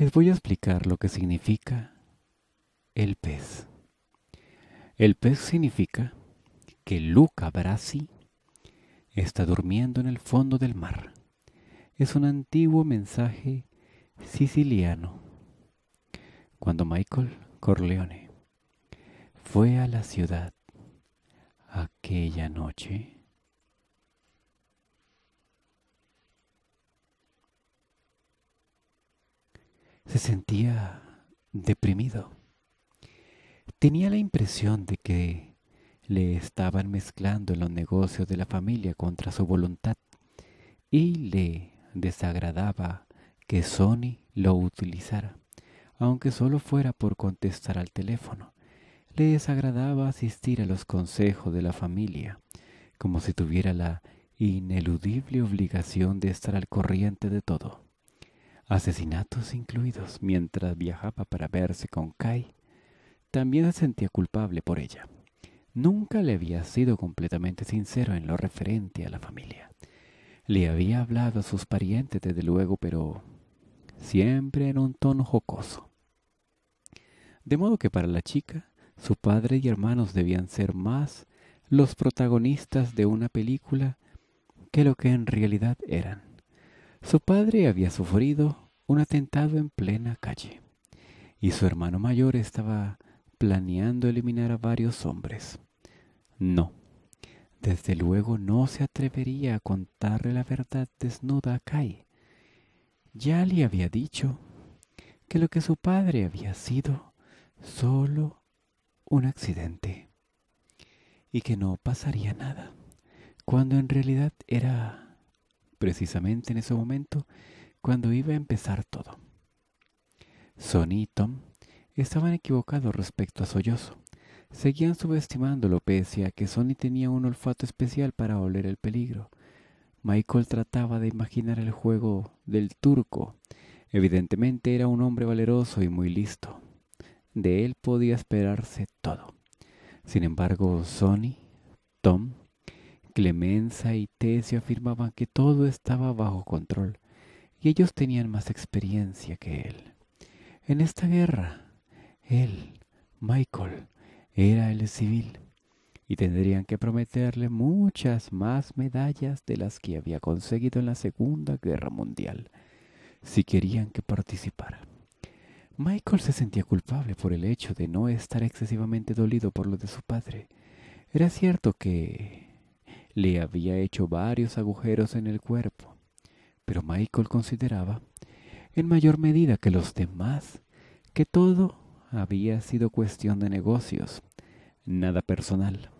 Les voy a explicar lo que significa el pez. El pez significa que Luca Brasi está durmiendo en el fondo del mar. Es un antiguo mensaje siciliano. Cuando Michael Corleone fue a la ciudad aquella noche, Se sentía deprimido. Tenía la impresión de que le estaban mezclando los negocios de la familia contra su voluntad y le desagradaba que Sony lo utilizara, aunque solo fuera por contestar al teléfono. Le desagradaba asistir a los consejos de la familia, como si tuviera la ineludible obligación de estar al corriente de todo asesinatos incluidos, mientras viajaba para verse con Kai, también se sentía culpable por ella. Nunca le había sido completamente sincero en lo referente a la familia. Le había hablado a sus parientes desde luego, pero siempre en un tono jocoso. De modo que para la chica, su padre y hermanos debían ser más los protagonistas de una película que lo que en realidad eran. Su padre había sufrido un atentado en plena calle, y su hermano mayor estaba planeando eliminar a varios hombres. No, desde luego no se atrevería a contarle la verdad desnuda a Kai. Ya le había dicho que lo que su padre había sido solo un accidente y que no pasaría nada, cuando en realidad era precisamente en ese momento cuando iba a empezar todo. Sonny y Tom estaban equivocados respecto a Sollozo. Seguían subestimándolo pese a que Sonny tenía un olfato especial para oler el peligro. Michael trataba de imaginar el juego del turco. Evidentemente era un hombre valeroso y muy listo. De él podía esperarse todo. Sin embargo, Sonny, Tom, Clemenza y Tesio afirmaban que todo estaba bajo control y ellos tenían más experiencia que él. En esta guerra, él, Michael, era el civil y tendrían que prometerle muchas más medallas de las que había conseguido en la Segunda Guerra Mundial, si querían que participara. Michael se sentía culpable por el hecho de no estar excesivamente dolido por lo de su padre. Era cierto que le había hecho varios agujeros en el cuerpo, pero Michael consideraba, en mayor medida que los demás, que todo había sido cuestión de negocios, nada personal.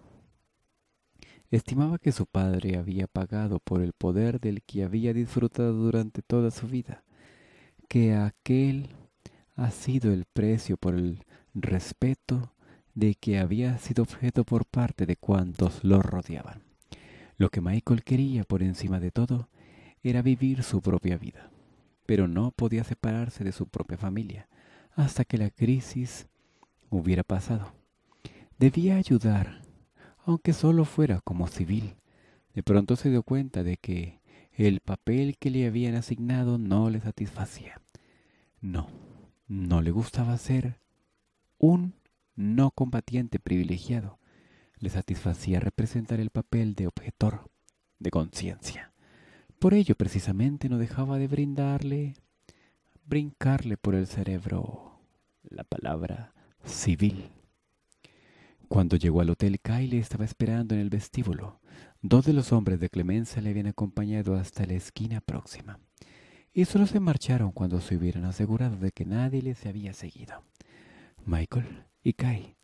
Estimaba que su padre había pagado por el poder del que había disfrutado durante toda su vida, que aquel ha sido el precio por el respeto de que había sido objeto por parte de cuantos lo rodeaban. Lo que Michael quería por encima de todo era vivir su propia vida, pero no podía separarse de su propia familia hasta que la crisis hubiera pasado. Debía ayudar, aunque solo fuera como civil. De pronto se dio cuenta de que el papel que le habían asignado no le satisfacía. No, no le gustaba ser un no combatiente privilegiado. Le satisfacía representar el papel de objetor, de conciencia. Por ello precisamente no dejaba de brindarle, brincarle por el cerebro la palabra civil. Cuando llegó al hotel, Kyle estaba esperando en el vestíbulo. Dos de los hombres de clemencia le habían acompañado hasta la esquina próxima. Y solo se marcharon cuando se hubieran asegurado de que nadie les había seguido. Michael y Kai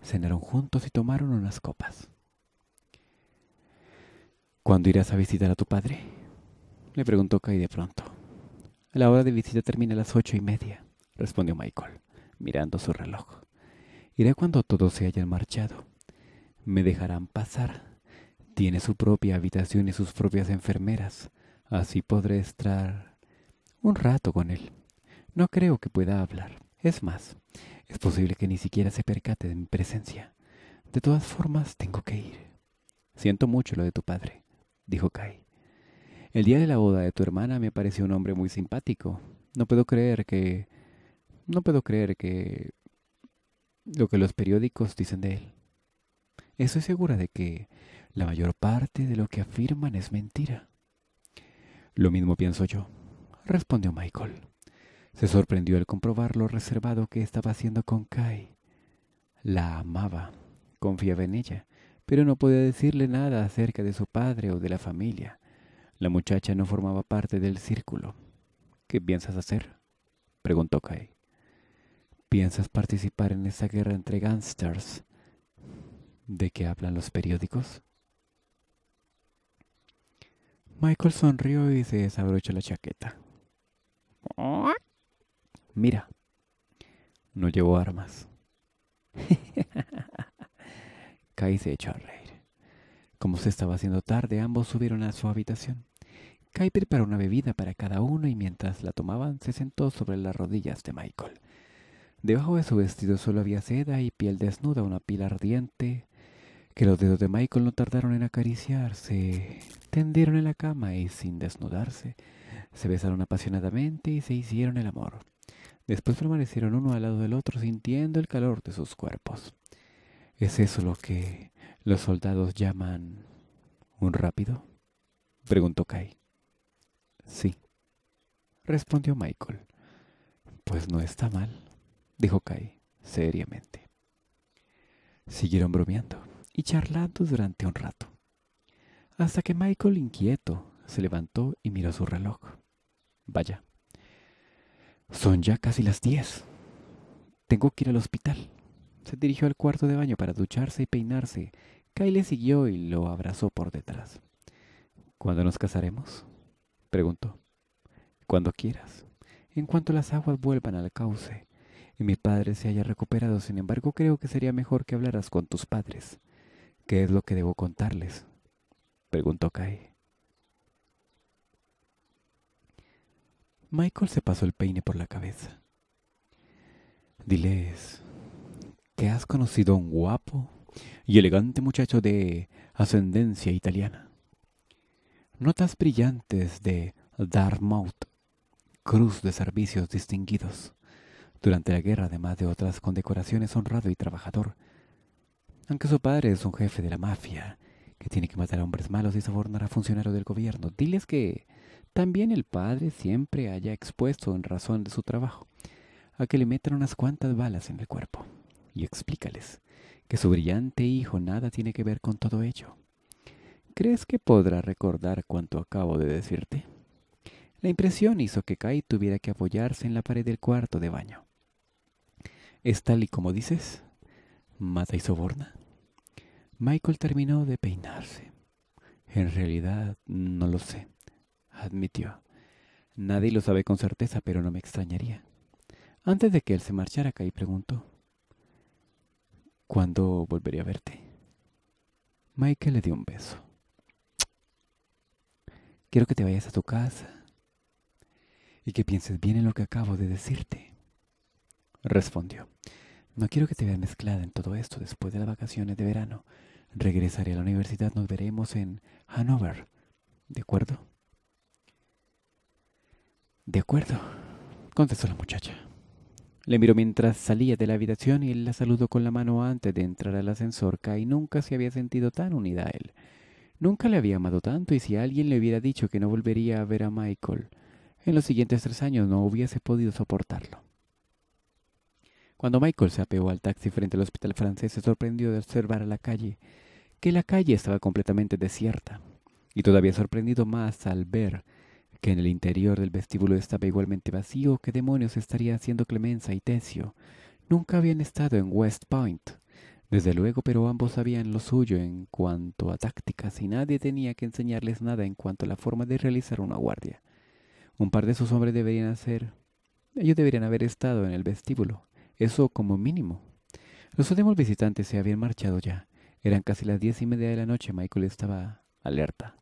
cenaron juntos y tomaron unas copas. ¿Cuándo irás a visitar a tu padre? Le preguntó Kai de pronto. La hora de visita termina a las ocho y media, respondió Michael, mirando su reloj. Iré cuando todos se hayan marchado. Me dejarán pasar. Tiene su propia habitación y sus propias enfermeras. Así podré estar un rato con él. No creo que pueda hablar. Es más, es posible que ni siquiera se percate de mi presencia. De todas formas, tengo que ir. Siento mucho lo de tu padre, dijo Kai. El día de la boda de tu hermana me pareció un hombre muy simpático. No puedo creer que... No puedo creer que... lo que los periódicos dicen de él. Estoy segura de que la mayor parte de lo que afirman es mentira. Lo mismo pienso yo, respondió Michael. Se sorprendió al comprobar lo reservado que estaba haciendo con Kai. La amaba, confiaba en ella, pero no podía decirle nada acerca de su padre o de la familia. La muchacha no formaba parte del círculo. ¿Qué piensas hacer? preguntó Kai. ¿Piensas participar en esa guerra entre gangsters? ¿De qué hablan los periódicos? Michael sonrió y se desabrochó la chaqueta. Mira, no llevo armas. Kai se echó a reír. Como se estaba haciendo tarde, ambos subieron a su habitación. Kai preparó una bebida para cada uno y mientras la tomaban se sentó sobre las rodillas de Michael. Debajo de su vestido solo había seda y piel desnuda, una pila ardiente que los dedos de Michael no tardaron en acariciarse. Tendieron en la cama y sin desnudarse, se besaron apasionadamente y se hicieron el amor. Después permanecieron uno al lado del otro sintiendo el calor de sus cuerpos. ¿Es eso lo que los soldados llaman un rápido? preguntó Kai. Sí, respondió Michael. Pues no está mal, dijo Kai seriamente. Siguieron bromeando y charlando durante un rato, hasta que Michael, inquieto, se levantó y miró su reloj. Vaya, son ya casi las diez. Tengo que ir al hospital. Se dirigió al cuarto de baño para ducharse y peinarse. Kai le siguió y lo abrazó por detrás. ¿Cuándo nos casaremos? preguntó. Cuando quieras, en cuanto las aguas vuelvan al cauce y mi padre se haya recuperado, sin embargo, creo que sería mejor que hablaras con tus padres. ¿Qué es lo que debo contarles? preguntó Kai. Michael se pasó el peine por la cabeza. Diles que has conocido a un guapo y elegante muchacho de ascendencia italiana notas brillantes de Dartmouth, cruz de servicios distinguidos, durante la guerra además de otras condecoraciones honrado y trabajador. Aunque su padre es un jefe de la mafia, que tiene que matar a hombres malos y sobornar a funcionarios del gobierno, diles que también el padre siempre haya expuesto en razón de su trabajo a que le metan unas cuantas balas en el cuerpo. Y explícales que su brillante hijo nada tiene que ver con todo ello ¿Crees que podrá recordar cuanto acabo de decirte? La impresión hizo que Kai tuviera que apoyarse en la pared del cuarto de baño. ¿Es tal y como dices? ¿Mata y soborna? Michael terminó de peinarse. En realidad, no lo sé, admitió. Nadie lo sabe con certeza, pero no me extrañaría. Antes de que él se marchara, Kai preguntó. ¿Cuándo volveré a verte? Michael le dio un beso. Quiero que te vayas a tu casa y que pienses bien en lo que acabo de decirte. Respondió, no quiero que te veas mezclada en todo esto después de las vacaciones de verano. Regresaré a la universidad, nos veremos en Hanover. ¿De acuerdo? De acuerdo, contestó la muchacha. Le miró mientras salía de la habitación y la saludó con la mano antes de entrar al ascensor. y nunca se había sentido tan unida a él. Nunca le había amado tanto y si alguien le hubiera dicho que no volvería a ver a Michael, en los siguientes tres años no hubiese podido soportarlo. Cuando Michael se apeó al taxi frente al hospital francés, se sorprendió de observar a la calle, que la calle estaba completamente desierta, y todavía sorprendido más al ver que en el interior del vestíbulo estaba igualmente vacío, qué demonios estaría haciendo Clemenza y tecio Nunca habían estado en West Point, desde luego, pero ambos sabían lo suyo en cuanto a tácticas y nadie tenía que enseñarles nada en cuanto a la forma de realizar una guardia. Un par de sus hombres deberían hacer... Ellos deberían haber estado en el vestíbulo, eso como mínimo. Los últimos visitantes se habían marchado ya. Eran casi las diez y media de la noche. Michael estaba alerta.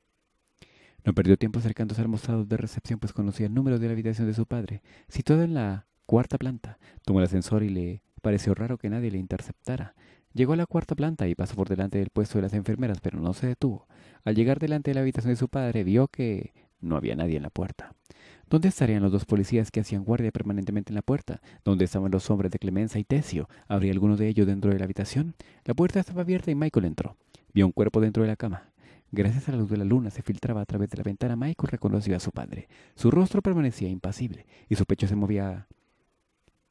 No perdió tiempo acercándose al mostrado de recepción, pues conocía el número de la habitación de su padre, Situado en la cuarta planta. Tomó el ascensor y le pareció raro que nadie le interceptara. Llegó a la cuarta planta y pasó por delante del puesto de las enfermeras, pero no se detuvo. Al llegar delante de la habitación de su padre, vio que no había nadie en la puerta. ¿Dónde estarían los dos policías que hacían guardia permanentemente en la puerta? ¿Dónde estaban los hombres de Clemenza y Tesio? ¿Habría alguno de ellos dentro de la habitación? La puerta estaba abierta y Michael entró. Vio un cuerpo dentro de la cama. Gracias a la luz de la luna se filtraba a través de la ventana. Michael reconoció a su padre. Su rostro permanecía impasible y su pecho se movía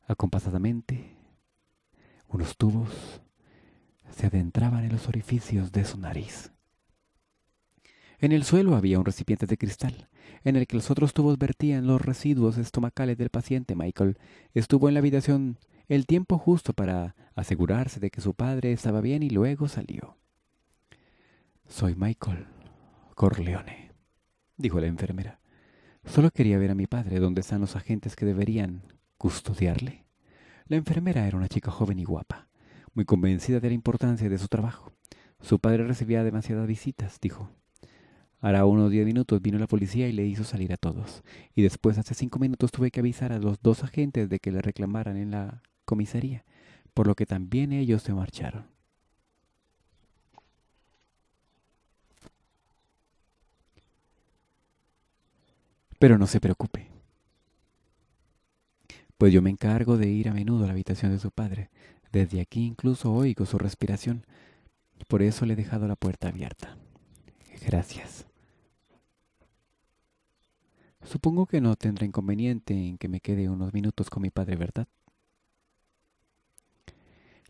acompasadamente. Unos tubos se adentraban en los orificios de su nariz. En el suelo había un recipiente de cristal, en el que los otros tubos vertían los residuos estomacales del paciente. Michael estuvo en la habitación el tiempo justo para asegurarse de que su padre estaba bien y luego salió. Soy Michael Corleone, dijo la enfermera. Solo quería ver a mi padre. ¿Dónde están los agentes que deberían custodiarle? La enfermera era una chica joven y guapa muy convencida de la importancia de su trabajo. Su padre recibía demasiadas visitas, dijo. Hará unos diez minutos vino la policía y le hizo salir a todos. Y después, hace cinco minutos, tuve que avisar a los dos agentes de que le reclamaran en la comisaría, por lo que también ellos se marcharon. Pero no se preocupe, pues yo me encargo de ir a menudo a la habitación de su padre. Desde aquí incluso oigo su respiración. Por eso le he dejado la puerta abierta. Gracias. Supongo que no tendrá inconveniente en que me quede unos minutos con mi padre, ¿verdad?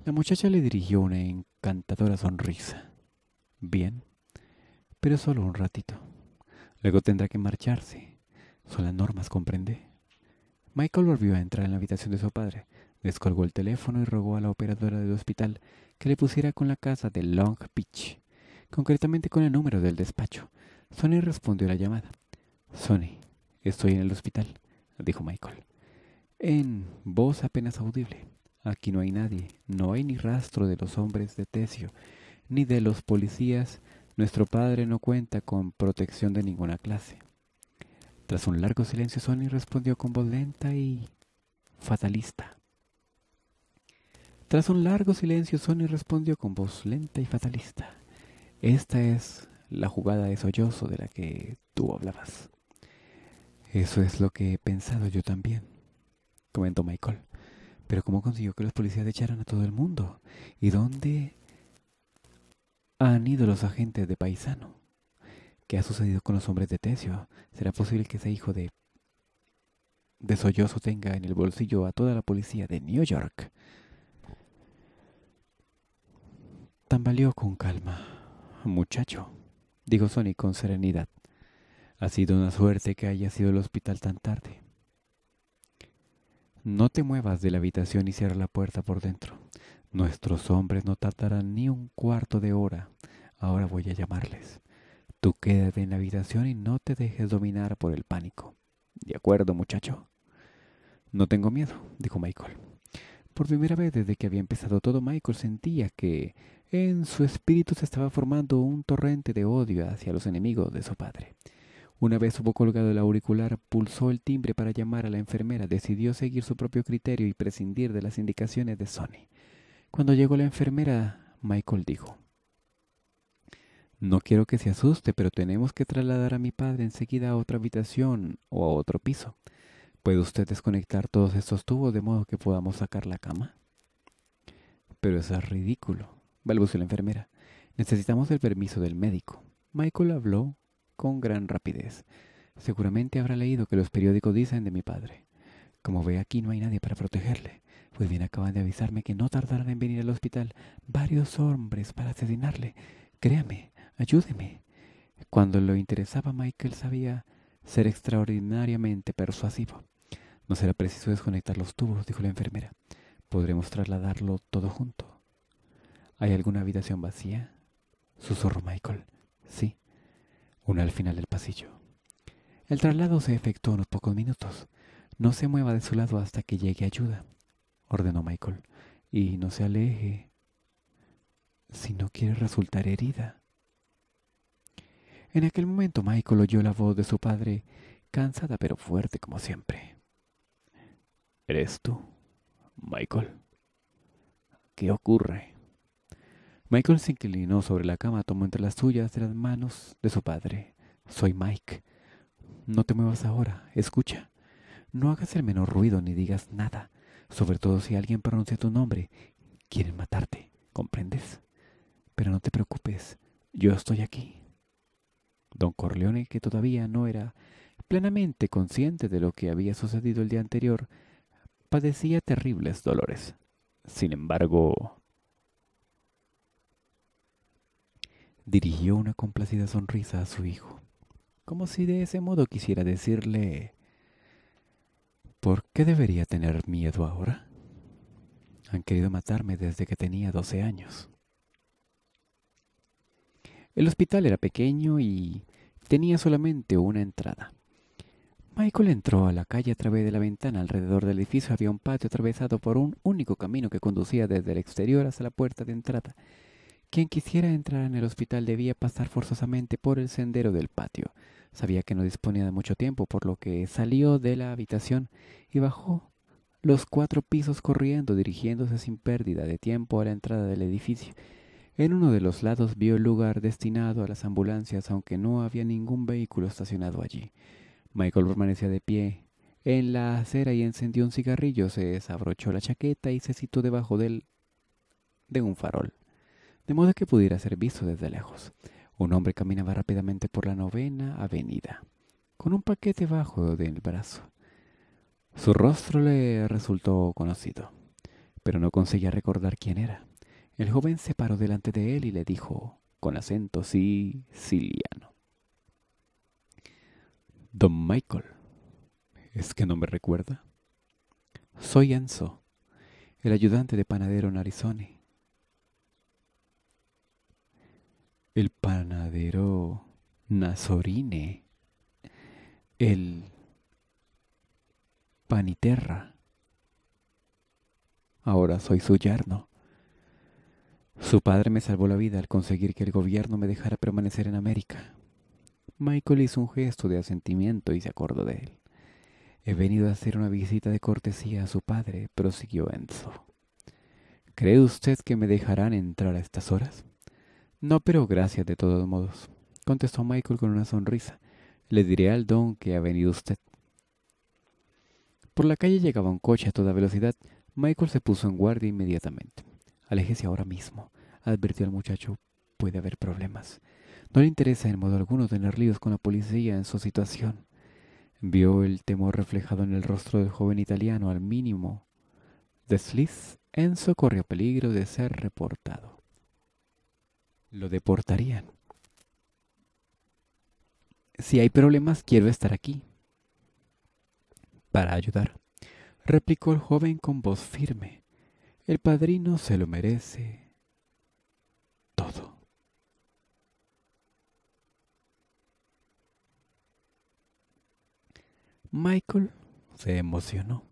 La muchacha le dirigió una encantadora sonrisa. Bien, pero solo un ratito. Luego tendrá que marcharse. Son las normas, comprende. Michael volvió a entrar en la habitación de su padre, Descolgó el teléfono y rogó a la operadora del hospital que le pusiera con la casa de Long Beach, concretamente con el número del despacho. Sonny respondió la llamada. Sonny, estoy en el hospital, dijo Michael, en voz apenas audible. Aquí no hay nadie, no hay ni rastro de los hombres de Tesio, ni de los policías. Nuestro padre no cuenta con protección de ninguna clase. Tras un largo silencio, Sonny respondió con voz lenta y fatalista. Tras un largo silencio, Sony respondió con voz lenta y fatalista. Esta es la jugada de sollozo de la que tú hablabas. Eso es lo que he pensado yo también, comentó Michael. Pero ¿cómo consiguió que los policías echaran a todo el mundo? ¿Y dónde han ido los agentes de Paisano? ¿Qué ha sucedido con los hombres de Tesio? ¿Será posible que ese hijo de... de sollozo tenga en el bolsillo a toda la policía de New York? Tambaleó con calma. Muchacho, dijo Sonny con serenidad. Ha sido una suerte que haya sido el hospital tan tarde. No te muevas de la habitación y cierra la puerta por dentro. Nuestros hombres no tardarán ni un cuarto de hora. Ahora voy a llamarles. Tú quédate en la habitación y no te dejes dominar por el pánico. De acuerdo, muchacho. No tengo miedo, dijo Michael. Por primera vez desde que había empezado todo, Michael sentía que en su espíritu se estaba formando un torrente de odio hacia los enemigos de su padre. Una vez hubo colgado el auricular, pulsó el timbre para llamar a la enfermera, decidió seguir su propio criterio y prescindir de las indicaciones de Sony. Cuando llegó la enfermera, Michael dijo, No quiero que se asuste, pero tenemos que trasladar a mi padre enseguida a otra habitación o a otro piso. ¿Puede usted desconectar todos estos tubos de modo que podamos sacar la cama? Pero eso es ridículo balbuceó la enfermera. Necesitamos el permiso del médico. Michael habló con gran rapidez. Seguramente habrá leído que los periódicos dicen de mi padre. Como ve aquí no hay nadie para protegerle. Pues bien, acaban de avisarme que no tardarán en venir al hospital varios hombres para asesinarle. Créame, ayúdeme. Cuando lo interesaba, Michael sabía ser extraordinariamente persuasivo. No será preciso desconectar los tubos, dijo la enfermera. Podremos trasladarlo todo junto. ¿Hay alguna habitación vacía? Susurró Michael. Sí, una al final del pasillo. El traslado se efectuó unos pocos minutos. No se mueva de su lado hasta que llegue ayuda, ordenó Michael, y no se aleje si no quiere resultar herida. En aquel momento Michael oyó la voz de su padre, cansada pero fuerte como siempre. ¿Eres tú, Michael? ¿Qué ocurre? Michael se inclinó sobre la cama, tomó entre las suyas las manos de su padre. Soy Mike. No te muevas ahora, escucha. No hagas el menor ruido ni digas nada, sobre todo si alguien pronuncia tu nombre. Quieren matarte, ¿comprendes? Pero no te preocupes, yo estoy aquí. Don Corleone, que todavía no era plenamente consciente de lo que había sucedido el día anterior, padecía terribles dolores. Sin embargo, dirigió una complacida sonrisa a su hijo, como si de ese modo quisiera decirle ¿Por qué debería tener miedo ahora? Han querido matarme desde que tenía 12 años. El hospital era pequeño y tenía solamente una entrada. Michael entró a la calle a través de la ventana. Alrededor del edificio había un patio atravesado por un único camino que conducía desde el exterior hasta la puerta de entrada. Quien quisiera entrar en el hospital debía pasar forzosamente por el sendero del patio. Sabía que no disponía de mucho tiempo, por lo que salió de la habitación y bajó los cuatro pisos corriendo, dirigiéndose sin pérdida de tiempo a la entrada del edificio. En uno de los lados vio el lugar destinado a las ambulancias, aunque no había ningún vehículo estacionado allí. Michael permanecía de pie en la acera y encendió un cigarrillo, se desabrochó la chaqueta y se situó debajo del, de un farol de modo que pudiera ser visto desde lejos. Un hombre caminaba rápidamente por la novena avenida, con un paquete bajo del brazo. Su rostro le resultó conocido, pero no conseguía recordar quién era. El joven se paró delante de él y le dijo, con acento siciliano, Don Michael, ¿es que no me recuerda? Soy Enzo, el ayudante de panadero en Arizona. panadero Nazorine, el paniterra. Ahora soy su yerno. Su padre me salvó la vida al conseguir que el gobierno me dejara permanecer en América. Michael hizo un gesto de asentimiento y se acordó de él. He venido a hacer una visita de cortesía a su padre, prosiguió Enzo. ¿Cree usted que me dejarán entrar a estas horas? No, pero gracias de todos modos, contestó Michael con una sonrisa. Le diré al don que ha venido usted. Por la calle llegaba un coche a toda velocidad. Michael se puso en guardia inmediatamente. Aléjese ahora mismo, advirtió al muchacho. Puede haber problemas. No le interesa en modo alguno tener líos con la policía en su situación. Vio el temor reflejado en el rostro del joven italiano al mínimo desliz, Enzo corrió peligro de ser reportado lo deportarían. Si hay problemas, quiero estar aquí para ayudar, replicó el joven con voz firme. El padrino se lo merece todo. Michael se emocionó.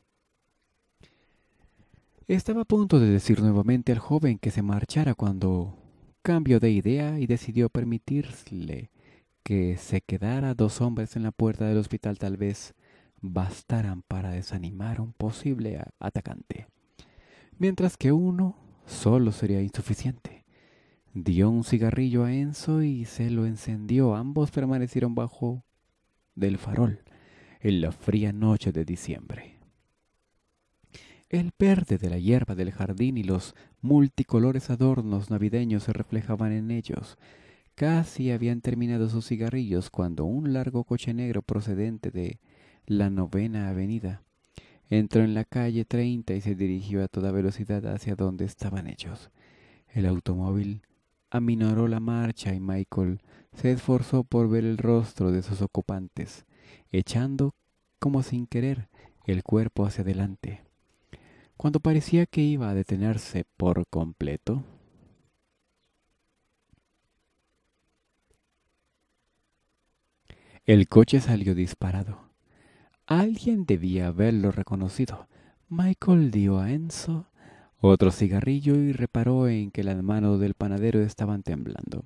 Estaba a punto de decir nuevamente al joven que se marchara cuando cambio de idea y decidió permitirle que se quedara dos hombres en la puerta del hospital tal vez bastaran para desanimar a un posible atacante, mientras que uno solo sería insuficiente. Dio un cigarrillo a Enzo y se lo encendió. Ambos permanecieron bajo del farol en la fría noche de diciembre. El verde de la hierba del jardín y los multicolores adornos navideños se reflejaban en ellos. Casi habían terminado sus cigarrillos cuando un largo coche negro procedente de la novena avenida entró en la calle 30 y se dirigió a toda velocidad hacia donde estaban ellos. El automóvil aminoró la marcha y Michael se esforzó por ver el rostro de sus ocupantes, echando, como sin querer, el cuerpo hacia adelante. Cuando parecía que iba a detenerse por completo, el coche salió disparado. Alguien debía haberlo reconocido. Michael dio a Enzo otro cigarrillo y reparó en que las manos del panadero estaban temblando.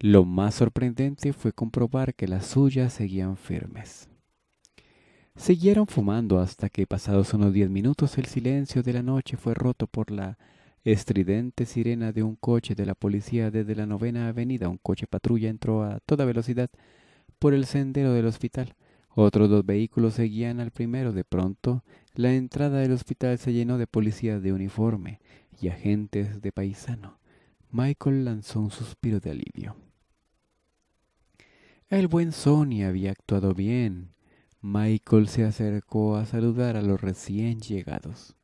Lo más sorprendente fue comprobar que las suyas seguían firmes. Siguieron fumando hasta que pasados unos diez minutos el silencio de la noche fue roto por la estridente sirena de un coche de la policía desde la novena avenida. Un coche patrulla entró a toda velocidad por el sendero del hospital. Otros dos vehículos seguían al primero. De pronto, la entrada del hospital se llenó de policías de uniforme y agentes de paisano. Michael lanzó un suspiro de alivio. El buen Sony había actuado bien. Michael se acercó a saludar a los recién llegados.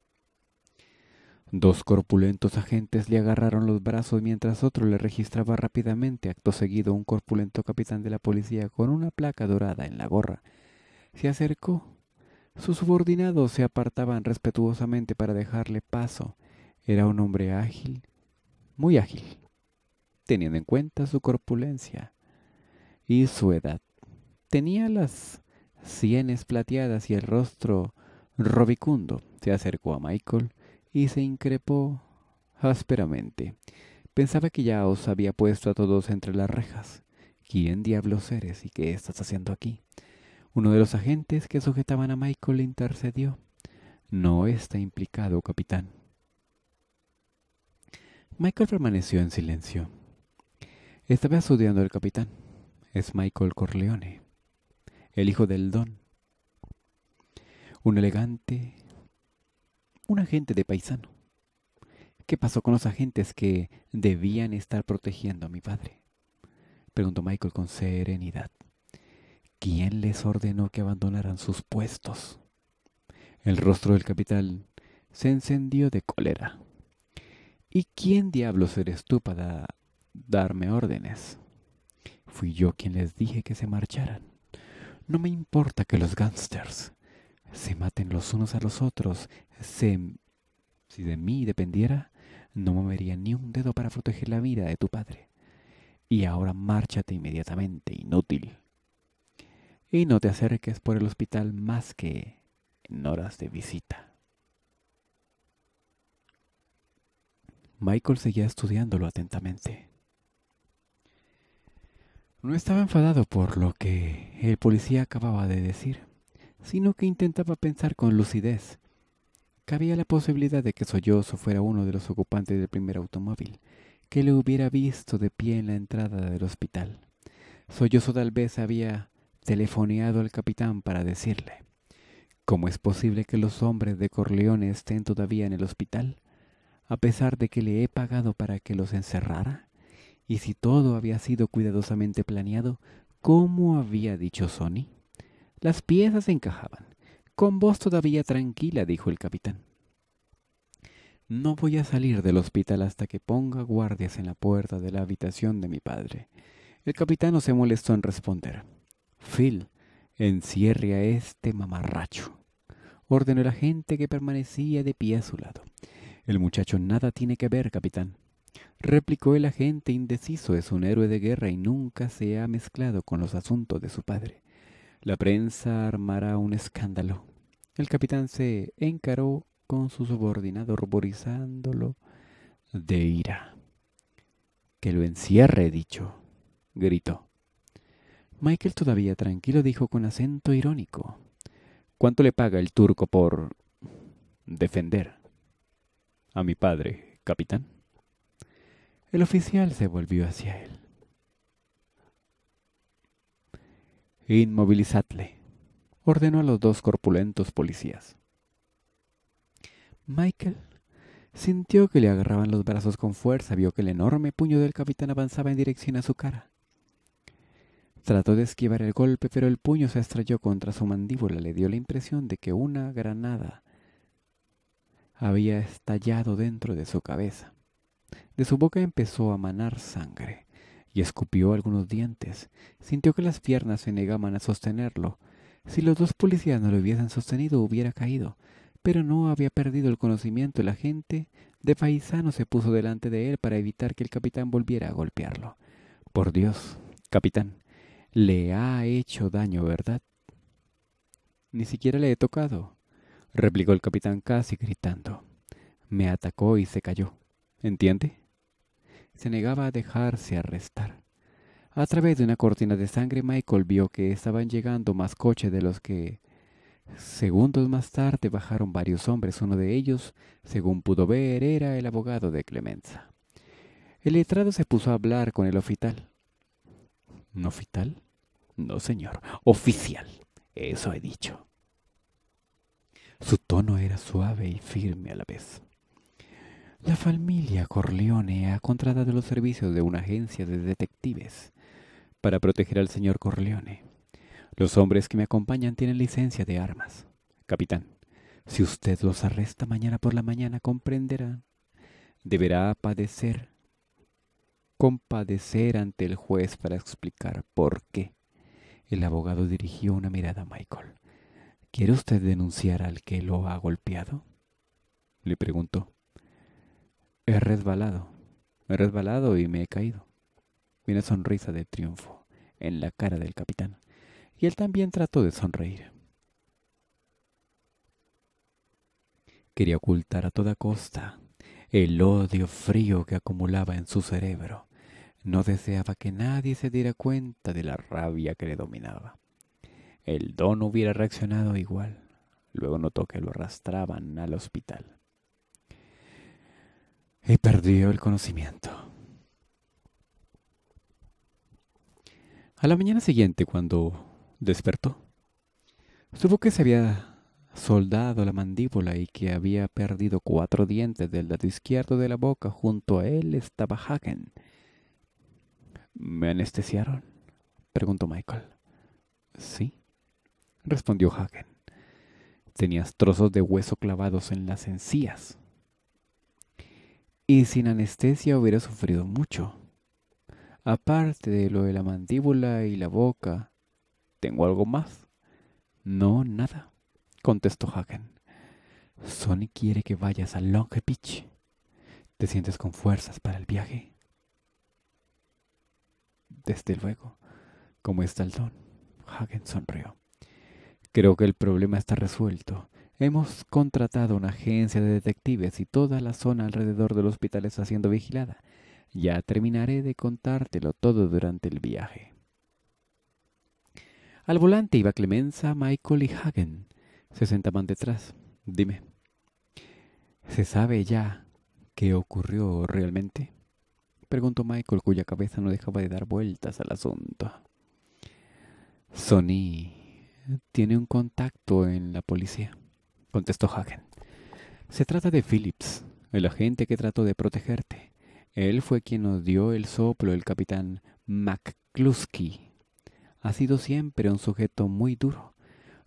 Dos corpulentos agentes le agarraron los brazos mientras otro le registraba rápidamente, acto seguido un corpulento capitán de la policía con una placa dorada en la gorra. Se acercó. Sus subordinados se apartaban respetuosamente para dejarle paso. Era un hombre ágil, muy ágil, teniendo en cuenta su corpulencia y su edad. Tenía las sienes plateadas y el rostro robicundo, se acercó a Michael y se increpó ásperamente. Pensaba que ya os había puesto a todos entre las rejas. ¿Quién diablos eres y qué estás haciendo aquí? Uno de los agentes que sujetaban a Michael intercedió. No está implicado, capitán. Michael permaneció en silencio. Estaba estudiando al capitán. Es Michael Corleone el hijo del don, un elegante, un agente de paisano. ¿Qué pasó con los agentes que debían estar protegiendo a mi padre? Preguntó Michael con serenidad. ¿Quién les ordenó que abandonaran sus puestos? El rostro del capitán se encendió de cólera. ¿Y quién diablos eres tú para darme órdenes? Fui yo quien les dije que se marcharan. No me importa que los gangsters se maten los unos a los otros. si de mí dependiera, no movería ni un dedo para proteger la vida de tu padre. Y ahora márchate inmediatamente, inútil. Y no te acerques por el hospital más que en horas de visita. Michael seguía estudiándolo atentamente. No estaba enfadado por lo que el policía acababa de decir, sino que intentaba pensar con lucidez. Cabía la posibilidad de que Sollozo fuera uno de los ocupantes del primer automóvil, que le hubiera visto de pie en la entrada del hospital. Sollozo tal vez había telefoneado al capitán para decirle, ¿cómo es posible que los hombres de Corleone estén todavía en el hospital, a pesar de que le he pagado para que los encerrara? Y si todo había sido cuidadosamente planeado, ¿cómo había dicho Sonny? Las piezas encajaban. Con voz todavía tranquila, dijo el capitán. No voy a salir del hospital hasta que ponga guardias en la puerta de la habitación de mi padre. El capitán no se molestó en responder. Phil, encierre a este mamarracho. Ordenó la gente que permanecía de pie a su lado. El muchacho nada tiene que ver, capitán replicó el agente indeciso es un héroe de guerra y nunca se ha mezclado con los asuntos de su padre. La prensa armará un escándalo. El capitán se encaró con su subordinado ruborizándolo de ira. Que lo encierre, dicho, gritó. Michael todavía tranquilo dijo con acento irónico. ¿Cuánto le paga el turco por defender a mi padre, capitán? El oficial se volvió hacia él. Inmovilizadle, ordenó a los dos corpulentos policías. Michael sintió que le agarraban los brazos con fuerza, vio que el enorme puño del capitán avanzaba en dirección a su cara. Trató de esquivar el golpe, pero el puño se estrelló contra su mandíbula, le dio la impresión de que una granada había estallado dentro de su cabeza. De su boca empezó a manar sangre y escupió algunos dientes. Sintió que las piernas se negaban a sostenerlo. Si los dos policías no lo hubiesen sostenido, hubiera caído. Pero no había perdido el conocimiento. la gente. de paisano se puso delante de él para evitar que el capitán volviera a golpearlo. Por Dios, capitán, le ha hecho daño, ¿verdad? Ni siquiera le he tocado, replicó el capitán casi gritando. Me atacó y se cayó. ¿Entiende? Se negaba a dejarse arrestar. A través de una cortina de sangre, Michael vio que estaban llegando más coches de los que... Segundos más tarde bajaron varios hombres. Uno de ellos, según pudo ver, era el abogado de Clemenza. El letrado se puso a hablar con el oficial. ¿No oficial? No, señor. Oficial. Eso he dicho. Su tono era suave y firme a la vez. La familia Corleone ha contratado los servicios de una agencia de detectives para proteger al señor Corleone. Los hombres que me acompañan tienen licencia de armas. Capitán, si usted los arresta mañana por la mañana, comprenderá. Deberá padecer, compadecer ante el juez para explicar por qué. El abogado dirigió una mirada a Michael. ¿Quiere usted denunciar al que lo ha golpeado? Le preguntó. He resbalado, he resbalado y me he caído. Vi una sonrisa de triunfo en la cara del capitán, y él también trató de sonreír. Quería ocultar a toda costa el odio frío que acumulaba en su cerebro. No deseaba que nadie se diera cuenta de la rabia que le dominaba. El don hubiera reaccionado igual. Luego notó que lo arrastraban al hospital y perdió el conocimiento. A la mañana siguiente, cuando despertó, supo que se había soldado la mandíbula y que había perdido cuatro dientes del lado izquierdo de la boca. Junto a él estaba Hagen. ¿Me anestesiaron? preguntó Michael. Sí, respondió Hagen. Tenías trozos de hueso clavados en las encías y sin anestesia hubiera sufrido mucho. Aparte de lo de la mandíbula y la boca, ¿tengo algo más? No, nada, contestó Hagen. Sony quiere que vayas a Long Beach. ¿Te sientes con fuerzas para el viaje? Desde luego, como está el don, Hagen sonrió. Creo que el problema está resuelto. Hemos contratado una agencia de detectives y toda la zona alrededor del hospital está siendo vigilada. Ya terminaré de contártelo todo durante el viaje. Al volante iba Clemenza, Michael y Hagen. Se sentaban detrás. Dime, ¿se sabe ya qué ocurrió realmente? Preguntó Michael, cuya cabeza no dejaba de dar vueltas al asunto. Sonny tiene un contacto en la policía contestó Hagen. Se trata de Phillips, el agente que trató de protegerte. Él fue quien nos dio el soplo, el capitán McCluskey. Ha sido siempre un sujeto muy duro.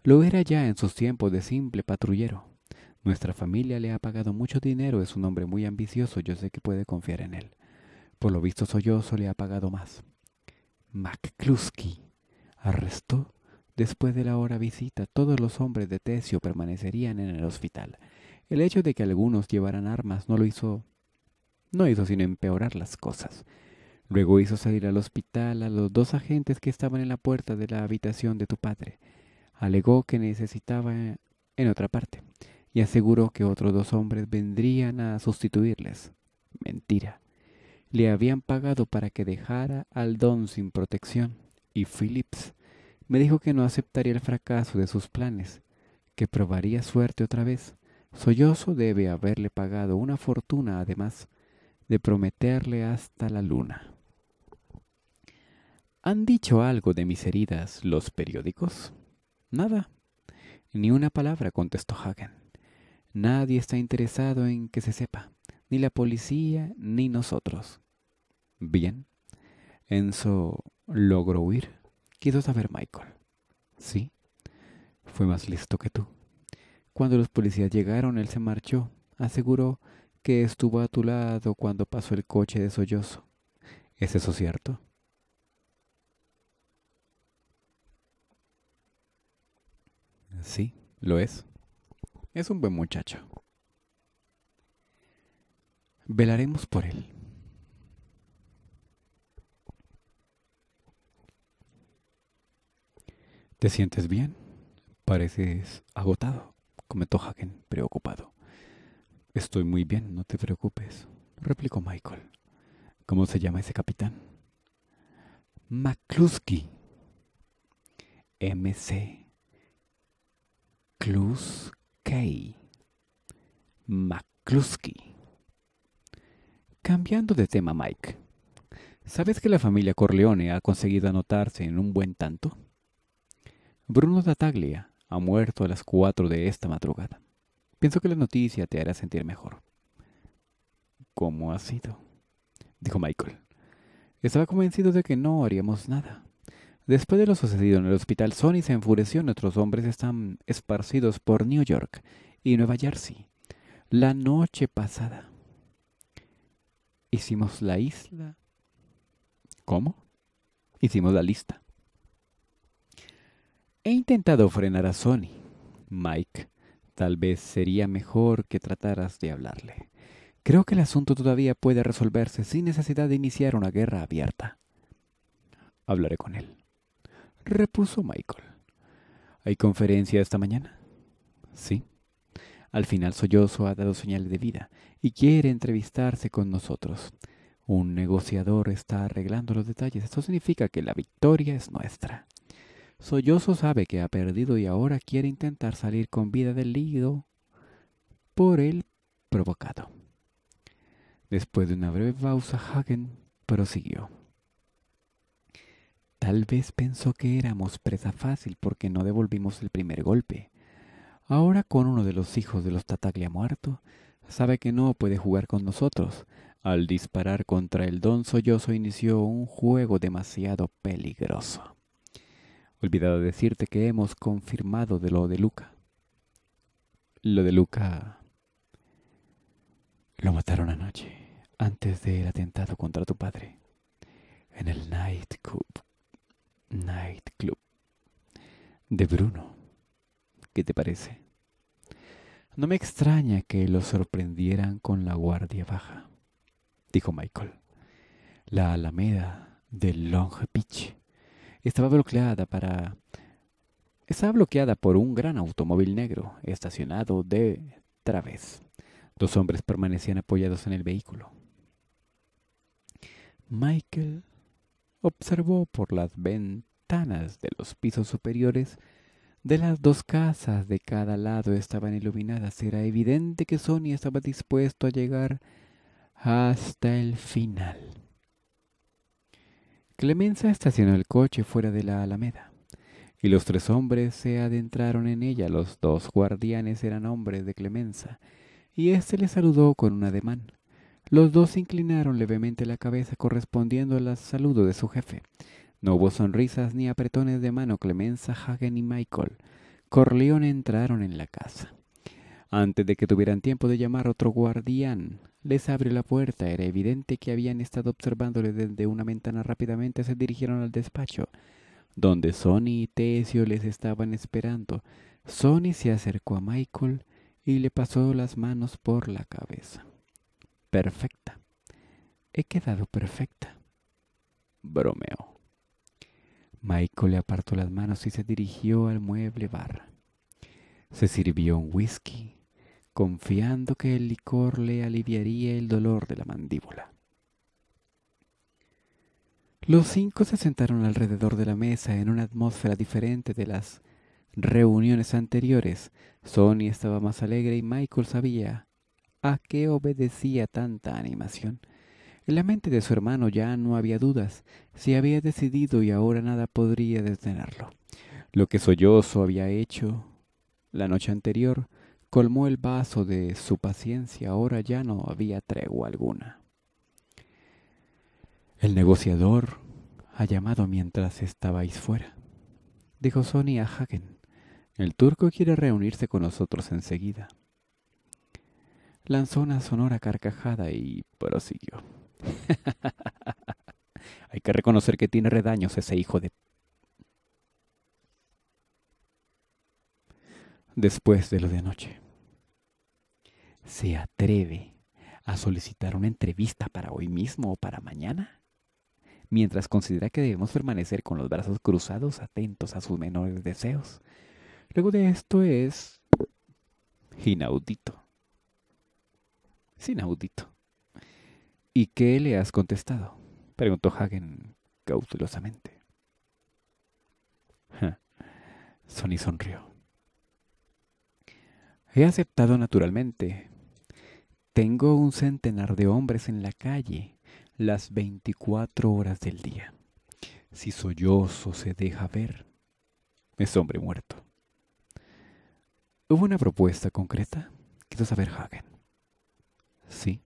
Lo era ya en sus tiempos de simple patrullero. Nuestra familia le ha pagado mucho dinero, es un hombre muy ambicioso, yo sé que puede confiar en él. Por lo visto Sollozo le ha pagado más. McCluskey arrestó Después de la hora visita, todos los hombres de Tesio permanecerían en el hospital. El hecho de que algunos llevaran armas no lo hizo no hizo sino empeorar las cosas. Luego hizo salir al hospital a los dos agentes que estaban en la puerta de la habitación de tu padre. Alegó que necesitaba en otra parte y aseguró que otros dos hombres vendrían a sustituirles. Mentira. Le habían pagado para que dejara al don sin protección y Phillips me dijo que no aceptaría el fracaso de sus planes, que probaría suerte otra vez. Sollozo debe haberle pagado una fortuna, además de prometerle hasta la luna. ¿Han dicho algo de mis heridas los periódicos? Nada. Ni una palabra, contestó Hagen. Nadie está interesado en que se sepa, ni la policía, ni nosotros. Bien. Enzo logró huir. Quiso saber Michael. Sí, fue más listo que tú. Cuando los policías llegaron, él se marchó. Aseguró que estuvo a tu lado cuando pasó el coche de sollozo. ¿Es eso cierto? Sí, lo es. Es un buen muchacho. Velaremos por él. ¿Te sientes bien? Pareces agotado, comentó Hagen, preocupado. Estoy muy bien, no te preocupes, replicó Michael. ¿Cómo se llama ese capitán? McCluskey. MC. Kluskey. McCluskey. Cambiando de tema, Mike. ¿Sabes que la familia Corleone ha conseguido anotarse en un buen tanto? Bruno Tataglia ha muerto a las 4 de esta madrugada. Pienso que la noticia te hará sentir mejor. ¿Cómo ha sido? dijo Michael. Estaba convencido de que no haríamos nada. Después de lo sucedido en el hospital, Sony se enfureció. Nuestros hombres están esparcidos por New York y Nueva Jersey. La noche pasada hicimos la isla. ¿Cómo? Hicimos la lista. He intentado frenar a Sony. Mike, tal vez sería mejor que trataras de hablarle. Creo que el asunto todavía puede resolverse sin necesidad de iniciar una guerra abierta. Hablaré con él, repuso Michael. ¿Hay conferencia esta mañana? Sí. Al final Sollozo ha dado señales de vida y quiere entrevistarse con nosotros. Un negociador está arreglando los detalles. Esto significa que la victoria es nuestra. Sollozo sabe que ha perdido y ahora quiere intentar salir con vida del lío por el provocado. Después de una breve pausa, Hagen prosiguió. Tal vez pensó que éramos presa fácil porque no devolvimos el primer golpe. Ahora con uno de los hijos de los Tataglia muerto, sabe que no puede jugar con nosotros. Al disparar contra el don Sollozo inició un juego demasiado peligroso olvidado decirte que hemos confirmado de lo de Luca. Lo de Luca... Lo mataron anoche, antes del atentado contra tu padre, en el Night Club. Night Club. de Bruno. ¿Qué te parece? No me extraña que lo sorprendieran con la guardia baja, dijo Michael. La alameda de Long Beach estaba bloqueada para estaba bloqueada por un gran automóvil negro estacionado de través. Dos hombres permanecían apoyados en el vehículo. Michael observó por las ventanas de los pisos superiores de las dos casas de cada lado estaban iluminadas. Era evidente que Sonia estaba dispuesto a llegar hasta el final. Clemenza estacionó el coche fuera de la alameda, y los tres hombres se adentraron en ella. Los dos guardianes eran hombres de Clemenza, y éste le saludó con un ademán. Los dos inclinaron levemente la cabeza correspondiendo al saludo de su jefe. No hubo sonrisas ni apretones de mano. Clemenza, Hagen y Michael Corleone entraron en la casa. Antes de que tuvieran tiempo de llamar otro guardián, les abrió la puerta. Era evidente que habían estado observándole desde una ventana. Rápidamente se dirigieron al despacho, donde Sonny y Tesio les estaban esperando. Sony se acercó a Michael y le pasó las manos por la cabeza. Perfecta. He quedado perfecta. Bromeó. Michael le apartó las manos y se dirigió al mueble barra. Se sirvió un whisky confiando que el licor le aliviaría el dolor de la mandíbula. Los cinco se sentaron alrededor de la mesa en una atmósfera diferente de las reuniones anteriores. Sonny estaba más alegre y Michael sabía a qué obedecía tanta animación. En la mente de su hermano ya no había dudas, se había decidido y ahora nada podría detenerlo. Lo que Sollozo había hecho la noche anterior colmó el vaso de su paciencia, ahora ya no había tregua alguna. El negociador ha llamado mientras estabais fuera, dijo Sony a Hagen. El turco quiere reunirse con nosotros enseguida. Lanzó una sonora carcajada y prosiguió. Hay que reconocer que tiene redaños ese hijo de... Después de lo de anoche se atreve a solicitar una entrevista para hoy mismo o para mañana? Mientras considera que debemos permanecer con los brazos cruzados atentos a sus menores deseos. Luego de esto es inaudito. Es inaudito. ¿Y qué le has contestado? Preguntó Hagen cautelosamente. Sonny sonrió. He aceptado naturalmente, tengo un centenar de hombres en la calle las 24 horas del día. Si sollozo se deja ver, es hombre muerto. ¿Hubo una propuesta concreta? Quiero saber, Hagen. Sí.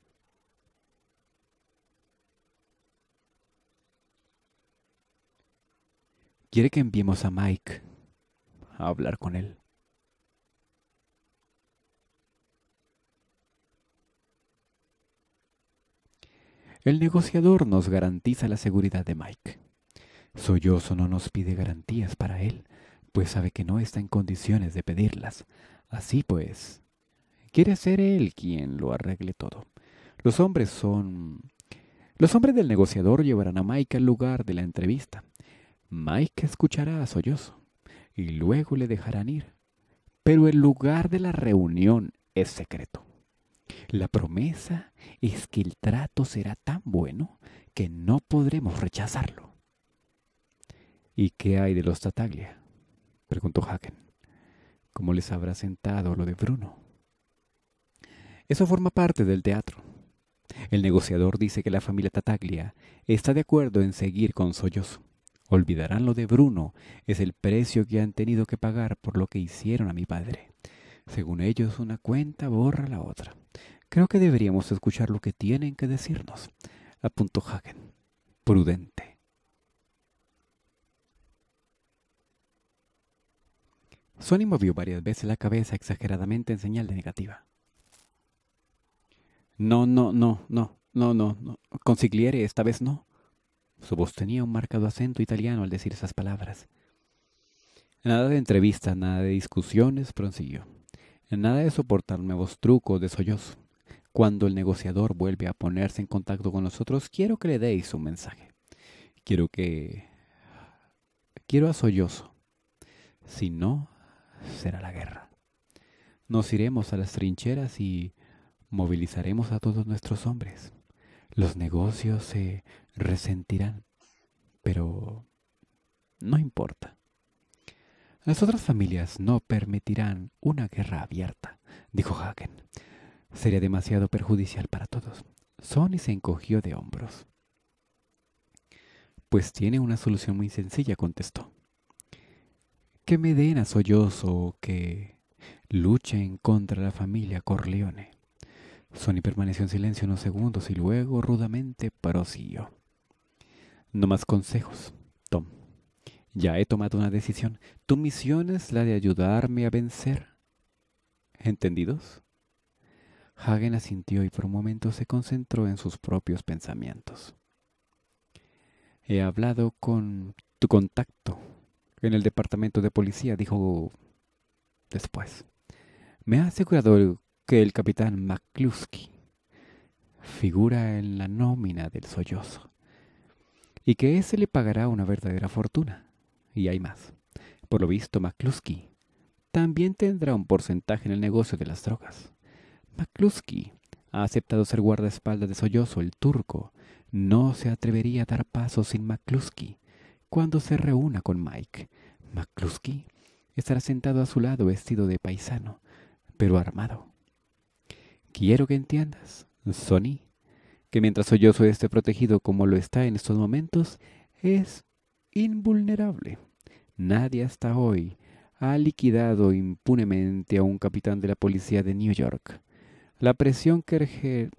Quiere que enviemos a Mike a hablar con él. El negociador nos garantiza la seguridad de Mike. Soyoso no nos pide garantías para él, pues sabe que no está en condiciones de pedirlas. Así pues, quiere ser él quien lo arregle todo. Los hombres son... Los hombres del negociador llevarán a Mike al lugar de la entrevista. Mike escuchará a Soyoso y luego le dejarán ir. Pero el lugar de la reunión es secreto. La promesa es que el trato será tan bueno que no podremos rechazarlo. ¿Y qué hay de los Tataglia? preguntó Hagen. ¿Cómo les habrá sentado lo de Bruno? Eso forma parte del teatro. El negociador dice que la familia Tataglia está de acuerdo en seguir con Sollozo. Olvidarán lo de Bruno, es el precio que han tenido que pagar por lo que hicieron a mi padre. Según ellos, una cuenta borra la otra. Creo que deberíamos escuchar lo que tienen que decirnos, apuntó Hagen, prudente. Sonny movió varias veces la cabeza exageradamente en señal de negativa. No, no, no, no, no, no, no. Consigliere, esta vez no. Su voz tenía un marcado acento italiano al decir esas palabras. Nada de entrevistas, nada de discusiones, prosiguió. Nada de soportar nuevos trucos de sollozo. Cuando el negociador vuelve a ponerse en contacto con nosotros, quiero que le deis un mensaje. Quiero que... Quiero a sollozo. Si no, será la guerra. Nos iremos a las trincheras y movilizaremos a todos nuestros hombres. Los negocios se resentirán, pero no importa. Las otras familias no permitirán una guerra abierta, dijo Hagen. Sería demasiado perjudicial para todos. Sonny se encogió de hombros. Pues tiene una solución muy sencilla, contestó. Que me den a sollozo que en contra la familia Corleone. Sonny permaneció en silencio unos segundos y luego rudamente prosiguió. No más consejos, Tom. Ya he tomado una decisión. Tu misión es la de ayudarme a vencer. ¿Entendidos? Hagen asintió y por un momento se concentró en sus propios pensamientos. He hablado con tu contacto en el departamento de policía, dijo después. Me ha asegurado que el capitán McCluskey figura en la nómina del sollozo y que ese le pagará una verdadera fortuna. Y hay más. Por lo visto, McCluskey también tendrá un porcentaje en el negocio de las drogas. McCluskey ha aceptado ser guardaespaldas de Sollozo, el turco. No se atrevería a dar paso sin McCluskey. cuando se reúna con Mike. McCluskey estará sentado a su lado vestido de paisano, pero armado. Quiero que entiendas, Sonny, que mientras Sollozo esté protegido como lo está en estos momentos, es invulnerable. Nadie hasta hoy ha liquidado impunemente a un capitán de la policía de New York la presión que ejercería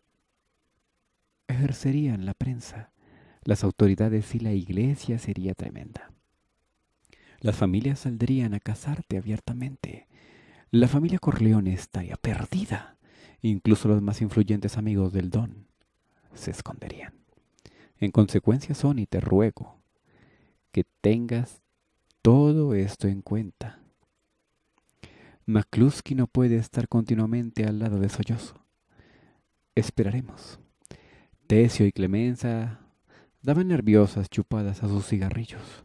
ejercerían la prensa, las autoridades y la iglesia sería tremenda. Las familias saldrían a casarte abiertamente. La familia Corleone estaría perdida. Incluso los más influyentes amigos del don se esconderían. En consecuencia, Sony, te ruego que tengas todo esto en cuenta McCluskey no puede estar continuamente al lado de Sollozo. Esperaremos. Tesio y Clemenza daban nerviosas chupadas a sus cigarrillos.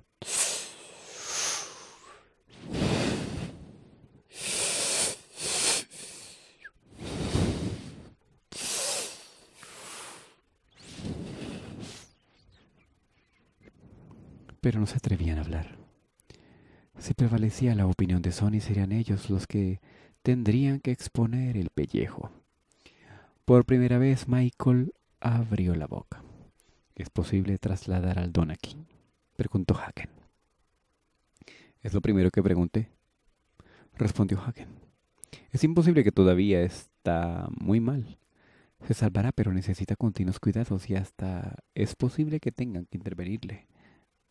Pero no se atrevían a hablar. Si prevalecía la opinión de Sony, serían ellos los que tendrían que exponer el pellejo. Por primera vez, Michael abrió la boca. ¿Es posible trasladar al don aquí? Preguntó Hagen. Es lo primero que pregunté. Respondió Hagen. Es imposible que todavía está muy mal. Se salvará, pero necesita continuos cuidados y hasta es posible que tengan que intervenirle.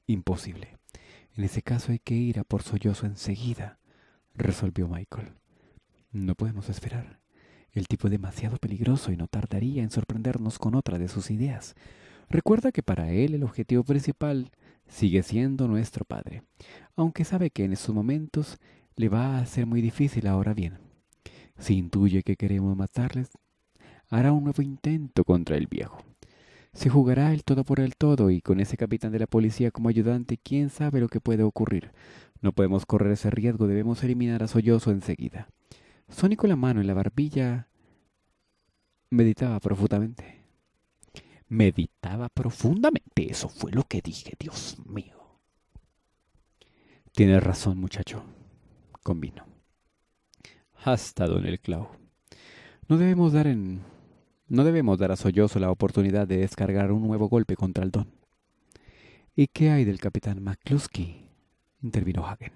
Imposible. En ese caso hay que ir a por sollozo enseguida, resolvió Michael. No podemos esperar. El tipo es demasiado peligroso y no tardaría en sorprendernos con otra de sus ideas. Recuerda que para él el objetivo principal sigue siendo nuestro padre, aunque sabe que en estos momentos le va a ser muy difícil ahora bien. Si intuye que queremos matarles, hará un nuevo intento contra el viejo. Se jugará el todo por el todo y con ese capitán de la policía como ayudante, quién sabe lo que puede ocurrir. No podemos correr ese riesgo, debemos eliminar a Sollozo enseguida. Sonic con la mano en la barbilla meditaba profundamente. Meditaba profundamente, eso fue lo que dije, Dios mío. Tienes razón, muchacho, convino. Hasta Don el clavo. No debemos dar en no debemos dar a Sollozo la oportunidad de descargar un nuevo golpe contra el don. ¿Y qué hay del capitán McCluskey? intervino Hagen.